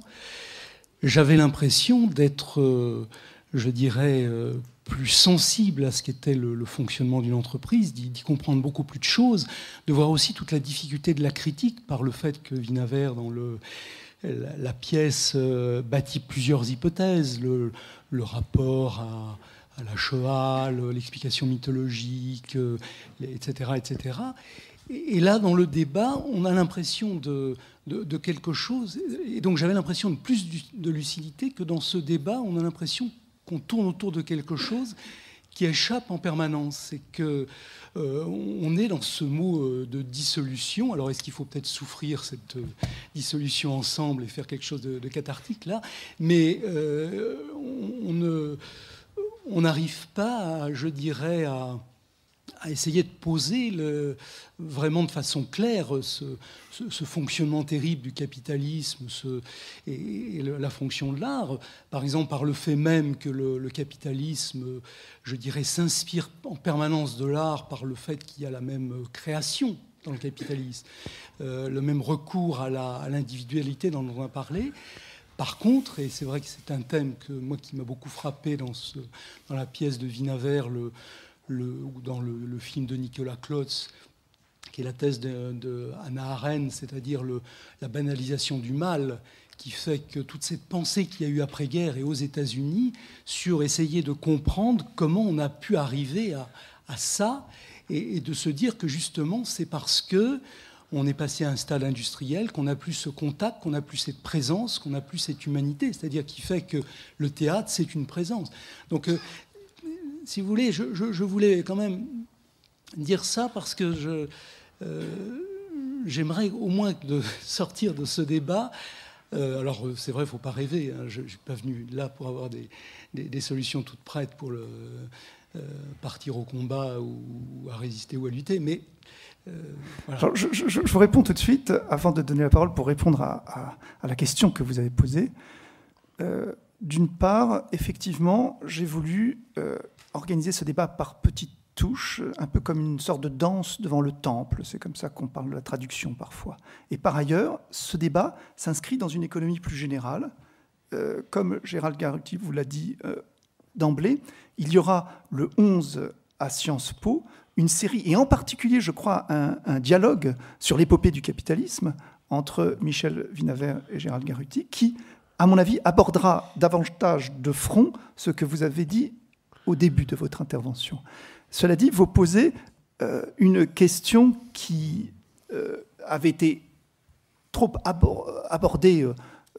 Speaker 6: j'avais l'impression d'être, euh, je dirais, euh, plus sensible à ce qu'était le, fonctionnement d'une entreprise, d'y comprendre beaucoup plus de choses, de voir aussi toute la difficulté de la critique par le fait que Vinaver, dans le, la, pièce, euh, bâtit plusieurs hypothèses, le, rapport à, la cheval l'explication mythologique, etc., euh, etc. Et, là, dans le débat, on a l'impression de, de, quelque chose. Et donc, j'avais l'impression de plus de lucidité que dans ce débat, on a l'impression qu'on tourne autour de quelque chose qui échappe en permanence et que euh, on est dans ce mot euh, de dissolution. Alors est-ce qu'il faut peut-être souffrir cette euh, dissolution ensemble et faire quelque chose de, cathartique là Mais on, ne, on n'arrive pas, je dirais, à à essayer de poser le, vraiment de façon claire ce, fonctionnement terrible du capitalisme ce, et, la fonction de l'art, par exemple par le fait même que le, capitalisme, je dirais, s'inspire en permanence de l'art par le fait qu'il y a la même création dans le capitalisme, euh, le même recours à l'individualité dont on a parlé. Par contre, et c'est vrai que c'est un thème que moi qui m'a beaucoup frappé dans, ce, dans la pièce de Vinaver, le, dans le, film de Nicolas Klotz, qui est la thèse de, Anna Arendt, c'est-à-dire la banalisation du mal, qui fait que toute cette pensée qu'il y a eu après-guerre et aux États-Unis sur essayer de comprendre comment on a pu arriver à, ça, et, et, de se dire que justement c'est parce que on est passé à un stade industriel, qu'on n'a plus ce contact, qu'on n'a plus cette présence, qu'on n'a plus cette humanité, c'est-à-dire qui fait que le théâtre, c'est une présence. Donc euh, si vous voulez, je, voulais quand même dire ça parce que je, euh, j'aimerais au moins de sortir de ce débat. Euh, alors euh, c'est vrai, il ne faut pas rêver. Hein. je ne suis pas venu là pour avoir des, solutions toutes prêtes pour partir au combat ou, à résister ou à lutter, mais je, vous
Speaker 2: réponds tout de suite, avant de donner la parole, pour répondre à, la question que vous avez posée. D'une part, effectivement, j'ai voulu organiser ce débat par petites touches, un peu comme une sorte de danse devant le temple. C'est comme ça qu'on parle de la traduction parfois. Et par ailleurs, ce débat s'inscrit dans une économie plus générale. Euh, comme Gérald Garuti vous l'a dit euh, d'emblée, il y aura le 11 à Sciences Po une série, et en particulier, je crois, un, dialogue sur l'épopée du capitalisme entre Michel Vinavert et Gérald Garuti, qui, à mon avis, abordera davantage de front ce que vous avez dit au début de votre intervention. Cela dit, vous posez euh, une question qui euh, avait été trop abordée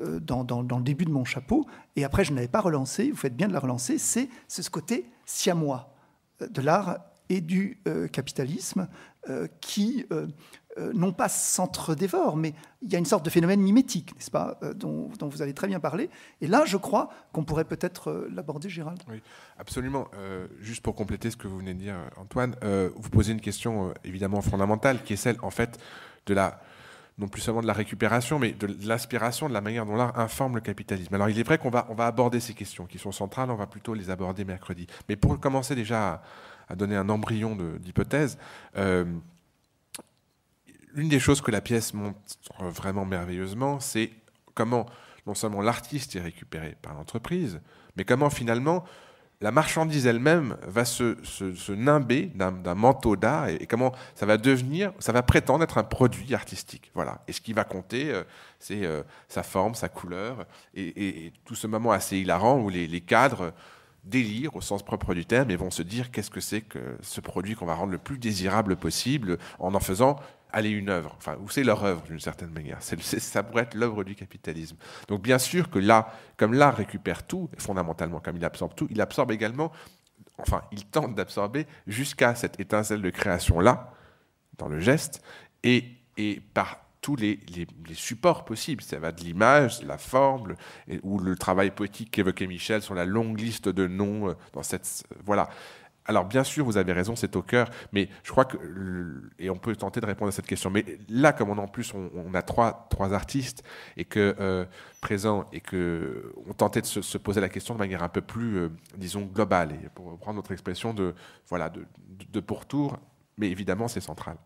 Speaker 2: euh, dans, le début de mon chapeau, et après je n'avais pas relancé, vous faites bien de la relancer, c'est ce côté siamois de l'art et du capitalisme qui euh, non pas s'entre-dévorent, mais il y a une sorte de phénomène mimétique, n'est-ce pas, euh, dont, vous avez très bien parlé. Et là, je crois qu'on pourrait peut-être euh, l'aborder, Gérald.
Speaker 1: Oui, absolument. juste pour compléter ce que vous venez de dire, Antoine, vous posez une question évidemment fondamentale, qui est celle, en fait, de la non plus seulement de la récupération, mais de l'aspiration, de la manière dont l'art informe le capitalisme. Alors il est vrai qu'on va, on va aborder ces questions qui sont centrales, on va plutôt les aborder mercredi. Mais pour commencer déjà à, donner un embryon d'hypothèse, l'une des choses que la pièce montre euh, vraiment merveilleusement, c'est comment non seulement l'artiste est récupéré par l'entreprise, mais comment finalement la marchandise elle-même va se, nimber d'un manteau d'art et, comment ça va devenir, ça va prétendre être un produit artistique. Voilà. Et ce qui va compter, euh, c'est euh, sa forme, sa couleur et, tout ce moment assez hilarant où les, les cadres délire au sens propre du terme et vont se dire qu'est-ce que c'est que ce produit qu'on va rendre le plus désirable possible en en faisant Aller une œuvre, enfin, ou c'est leur œuvre d'une certaine manière. ça pourrait être l'œuvre du capitalisme. Donc bien sûr que là, comme l'art récupère tout, fondamentalement, comme il absorbe tout, il absorbe également, enfin, il tente d'absorber jusqu'à cette étincelle de création-là, dans le geste, et, et par tous les, supports possibles. Ça va de l'image, la forme, ou le travail poétique qu'évoquait Michel sur la longue liste de noms. Euh, dans cette, euh, voilà alors bien sûr, vous avez raison, c'est au cœur, mais je crois que, et on peut tenter de répondre à cette question, mais là, comme on en plus, on, a trois, trois artistes et que, euh, présents et que on tentait de se, poser la question de manière un peu plus, euh, disons, globale, pour reprendre notre expression de, voilà, de, pourtour, mais évidemment, c'est central.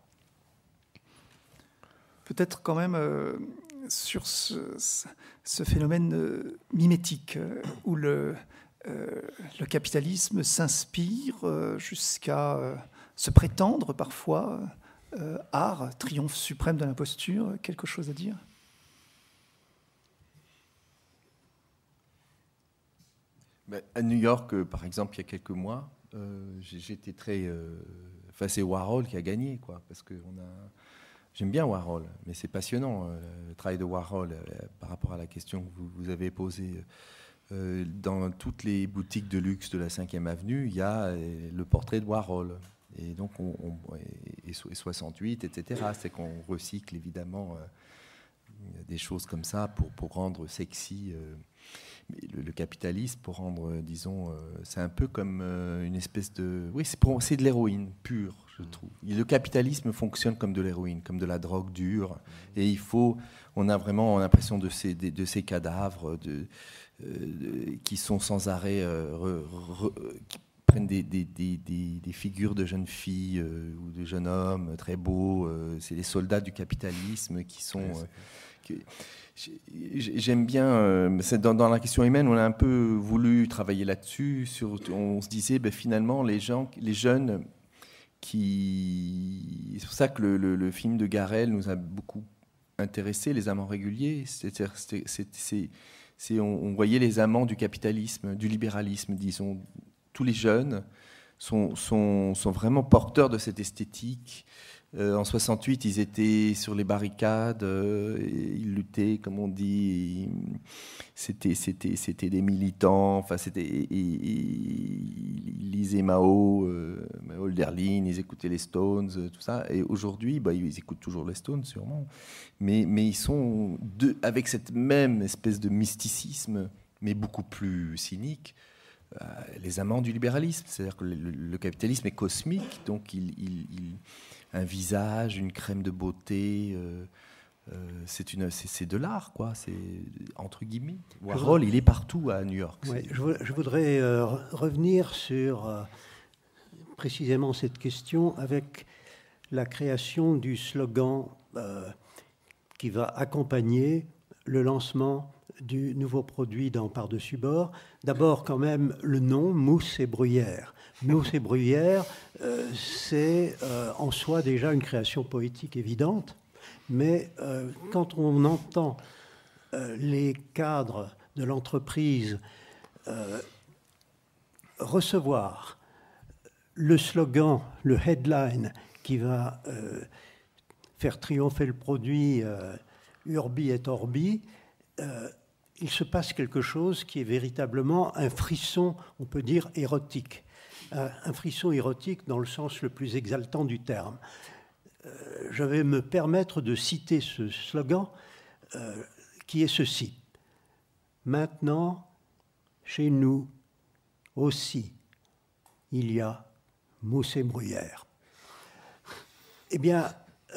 Speaker 2: Peut-être quand même euh, sur ce, ce phénomène mimétique où le euh, le capitalisme s'inspire euh, jusqu'à euh, se prétendre parfois art, triomphe suprême de l'imposture. Quelque chose à dire
Speaker 5: ben, À New York, par exemple, il y a quelques mois, j'étais très. enfin, c'est Warhol qui a gagné, quoi, parce que J'aime bien Warhol, mais c'est passionnant le travail de Warhol par rapport à la question que vous avez posée. Euh, dans toutes les boutiques de luxe de la 5e avenue, il y a euh, le portrait de Warhol. Et donc, on, et, 68, etc. C'est qu'on recycle évidemment euh, des choses comme ça pour, pour rendre sexy le, capitalisme, pour rendre, disons, c'est un peu comme une espèce de. Oui, c'est de l'héroïne pure, je mm. trouve. le capitalisme fonctionne comme de l'héroïne, comme de la drogue dure. Mm. Et il faut. On a vraiment l'impression de ces, de ces cadavres, de euh, qui sont sans arrêt, euh, qui prennent des, des, des, des, figures de jeunes filles euh, ou de jeunes hommes très beaux. c'est les soldats du capitalisme qui sont... J'aime bien, dans, la question humaine, on a un peu voulu travailler là-dessus. on se disait, ben, finalement, les, gens, les jeunes qui. C'est pour ça que le, film de Garel nous a beaucoup intéressé Les Amants réguliers. C'est on, voyait les amants du capitalisme, du libéralisme, disons. Tous les jeunes sont, vraiment porteurs de cette esthétique. Euh, en 68, ils étaient sur les barricades, euh, ils luttaient, comme on dit. C'était, des militants. Enfin, c'était, ils, lisaient Mao. Euh, euh, Holderlin, ils écoutaient les Stones, euh, tout ça. Et aujourd'hui, bah, ils écoutent toujours les Stones, sûrement. Mais, mais ils sont deux, avec cette même espèce de mysticisme, mais beaucoup plus cynique, euh, les amants du libéralisme. C'est-à-dire que le, capitalisme est cosmique, donc il, un visage, une crème de beauté. c'est une c'est de l'art quoi c'est entre guillemets Warhol il est partout à New York
Speaker 4: je, voudrais revenir sur précisément cette question avec la création du slogan euh, qui va accompagner le lancement du nouveau produit dans Par-dessus bord. D'abord, quand même, le nom Mousse et Bruyère. Mousse et Bruyère, euh, c'est euh, en soi déjà une création poétique évidente, mais quand on entend les cadres de l'entreprise recevoir le slogan, le headline qui va euh, faire triompher le produit euh, Urbi et Orbi, euh, il se passe quelque chose qui est véritablement un frisson, on peut dire, érotique. un frisson érotique dans le sens le plus exaltant du terme. je vais me permettre de citer ce slogan qui est ceci. Maintenant, chez nous aussi, il y a Mousse et bruyère Eh bien,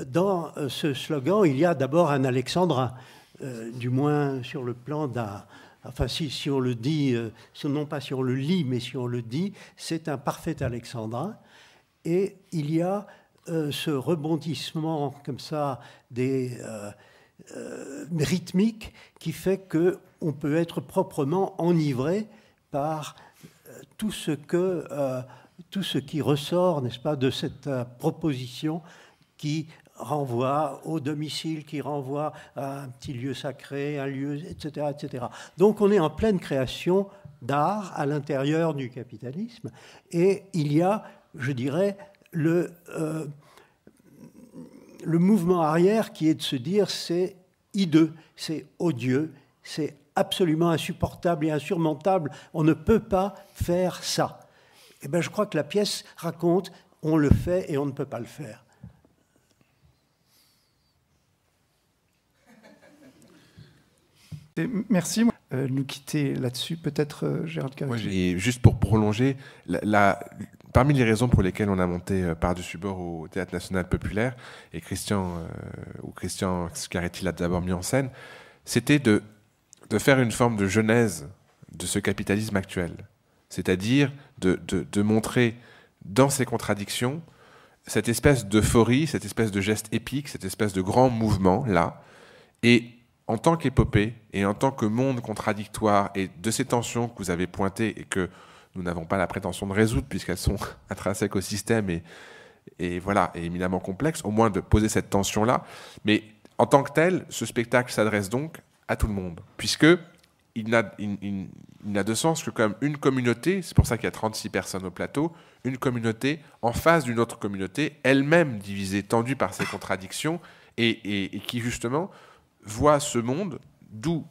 Speaker 4: dans euh, ce slogan, il y a d'abord un alexandrin, euh, du moins sur le plan d'un. Enfin, si, on le dit, euh, non pas sur le lit, mais si on le dit, c'est un parfait alexandrin. Et il y a ce rebondissement comme ça des rythmiques qui fait que on peut être proprement enivré par tout ce que tout ce qui ressort, n'est-ce pas, de cette euh, proposition qui renvoie au domicile, qui renvoie à un petit lieu sacré, un lieu, etc. etc. Donc on est en pleine création d'art à l'intérieur du capitalisme et il y a, je dirais, le, euh, le mouvement arrière qui est de se dire c'est hideux, c'est odieux, c'est absolument insupportable et insurmontable, on ne peut pas faire ça. Eh ben, je crois que la pièce raconte on le fait et on ne peut pas le faire.
Speaker 2: Merci. Euh, nous quitter là-dessus, peut-être euh, Gérard Gérald
Speaker 1: Carré. juste pour prolonger, parmi les raisons pour lesquelles on a monté euh, par-dessus bord au Théâtre National Populaire, et Christian, ou Christian Scaretti l'a d'abord mis en scène, c'était de, de faire une forme de genèse de ce capitalisme actuel c'est-à-dire de, montrer dans ces contradictions cette espèce d'euphorie, cette espèce de geste épique, cette espèce de grand mouvement là, et en tant qu'épopée et en tant que monde contradictoire et de ces tensions que vous avez pointées et que nous n'avons pas la prétention de résoudre puisqu'elles sont intrinsèques au système et, et voilà, et éminemment complexes, au moins de poser cette tension là, mais en tant que tel, ce spectacle s'adresse donc à tout le monde, puisque il n'a de sens que comme une communauté, c'est pour ça qu'il y a 36 personnes au plateau, une communauté en face d'une autre communauté, elle-même divisée, tendue par ses contradictions, et, qui justement voit ce monde d'où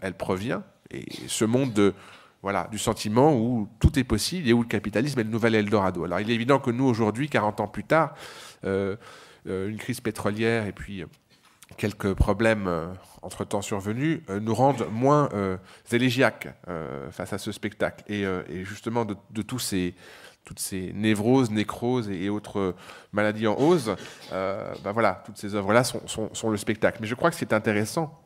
Speaker 1: elle provient, et ce monde de, voilà, du sentiment où tout est possible et où le capitalisme est le nouvel Eldorado. Alors il est évident que nous, aujourd'hui, 40 ans plus tard, euh, euh, une crise pétrolière et puis... Euh, quelques problèmes euh, entre-temps survenus euh, nous rendent moins euh, élégiaques face à ce spectacle. Et, justement, de tous ces toutes ces névroses, nécroses et, autres euh, maladies en hausse, ben voilà, toutes ces œuvres-là sont, le spectacle. Mais je crois que ce qui est intéressant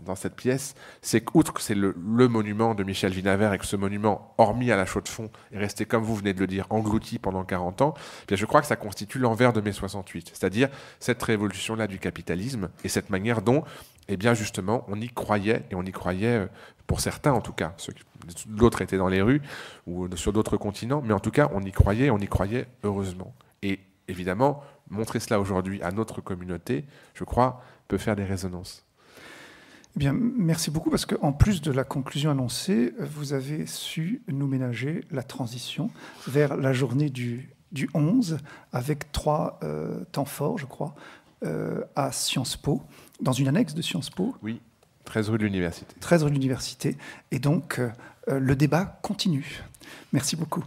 Speaker 1: dans, cette pièce, c'est qu'outre que c'est le, monument de Michel Vinavert et que ce monument, hormis à la chaux de fond, est resté, comme vous venez de le dire, englouti pendant 40 ans, eh bien je crois que ça constitue l'envers de mai 68, c'est-à-dire cette révolution-là du capitalisme et cette manière dont, eh bien justement, on y croyait et on y croyait euh, pour certains en tout cas. L'autre étaient dans les rues ou sur d'autres continents, mais en tout cas, on y croyait, on y croyait heureusement. Et évidemment, montrer cela aujourd'hui à notre communauté, je crois, peut faire des résonances.
Speaker 2: Eh bien, merci beaucoup parce qu'en plus de la conclusion annoncée, vous avez su nous ménager la transition vers la journée du, du 11 avec trois euh, temps forts, je crois, euh, à Sciences Po, dans une annexe de Sciences Po.
Speaker 1: Oui. 13 rue de l'Université.
Speaker 2: 13 rue de l'Université. Et donc, euh, euh, le débat continue. Merci beaucoup.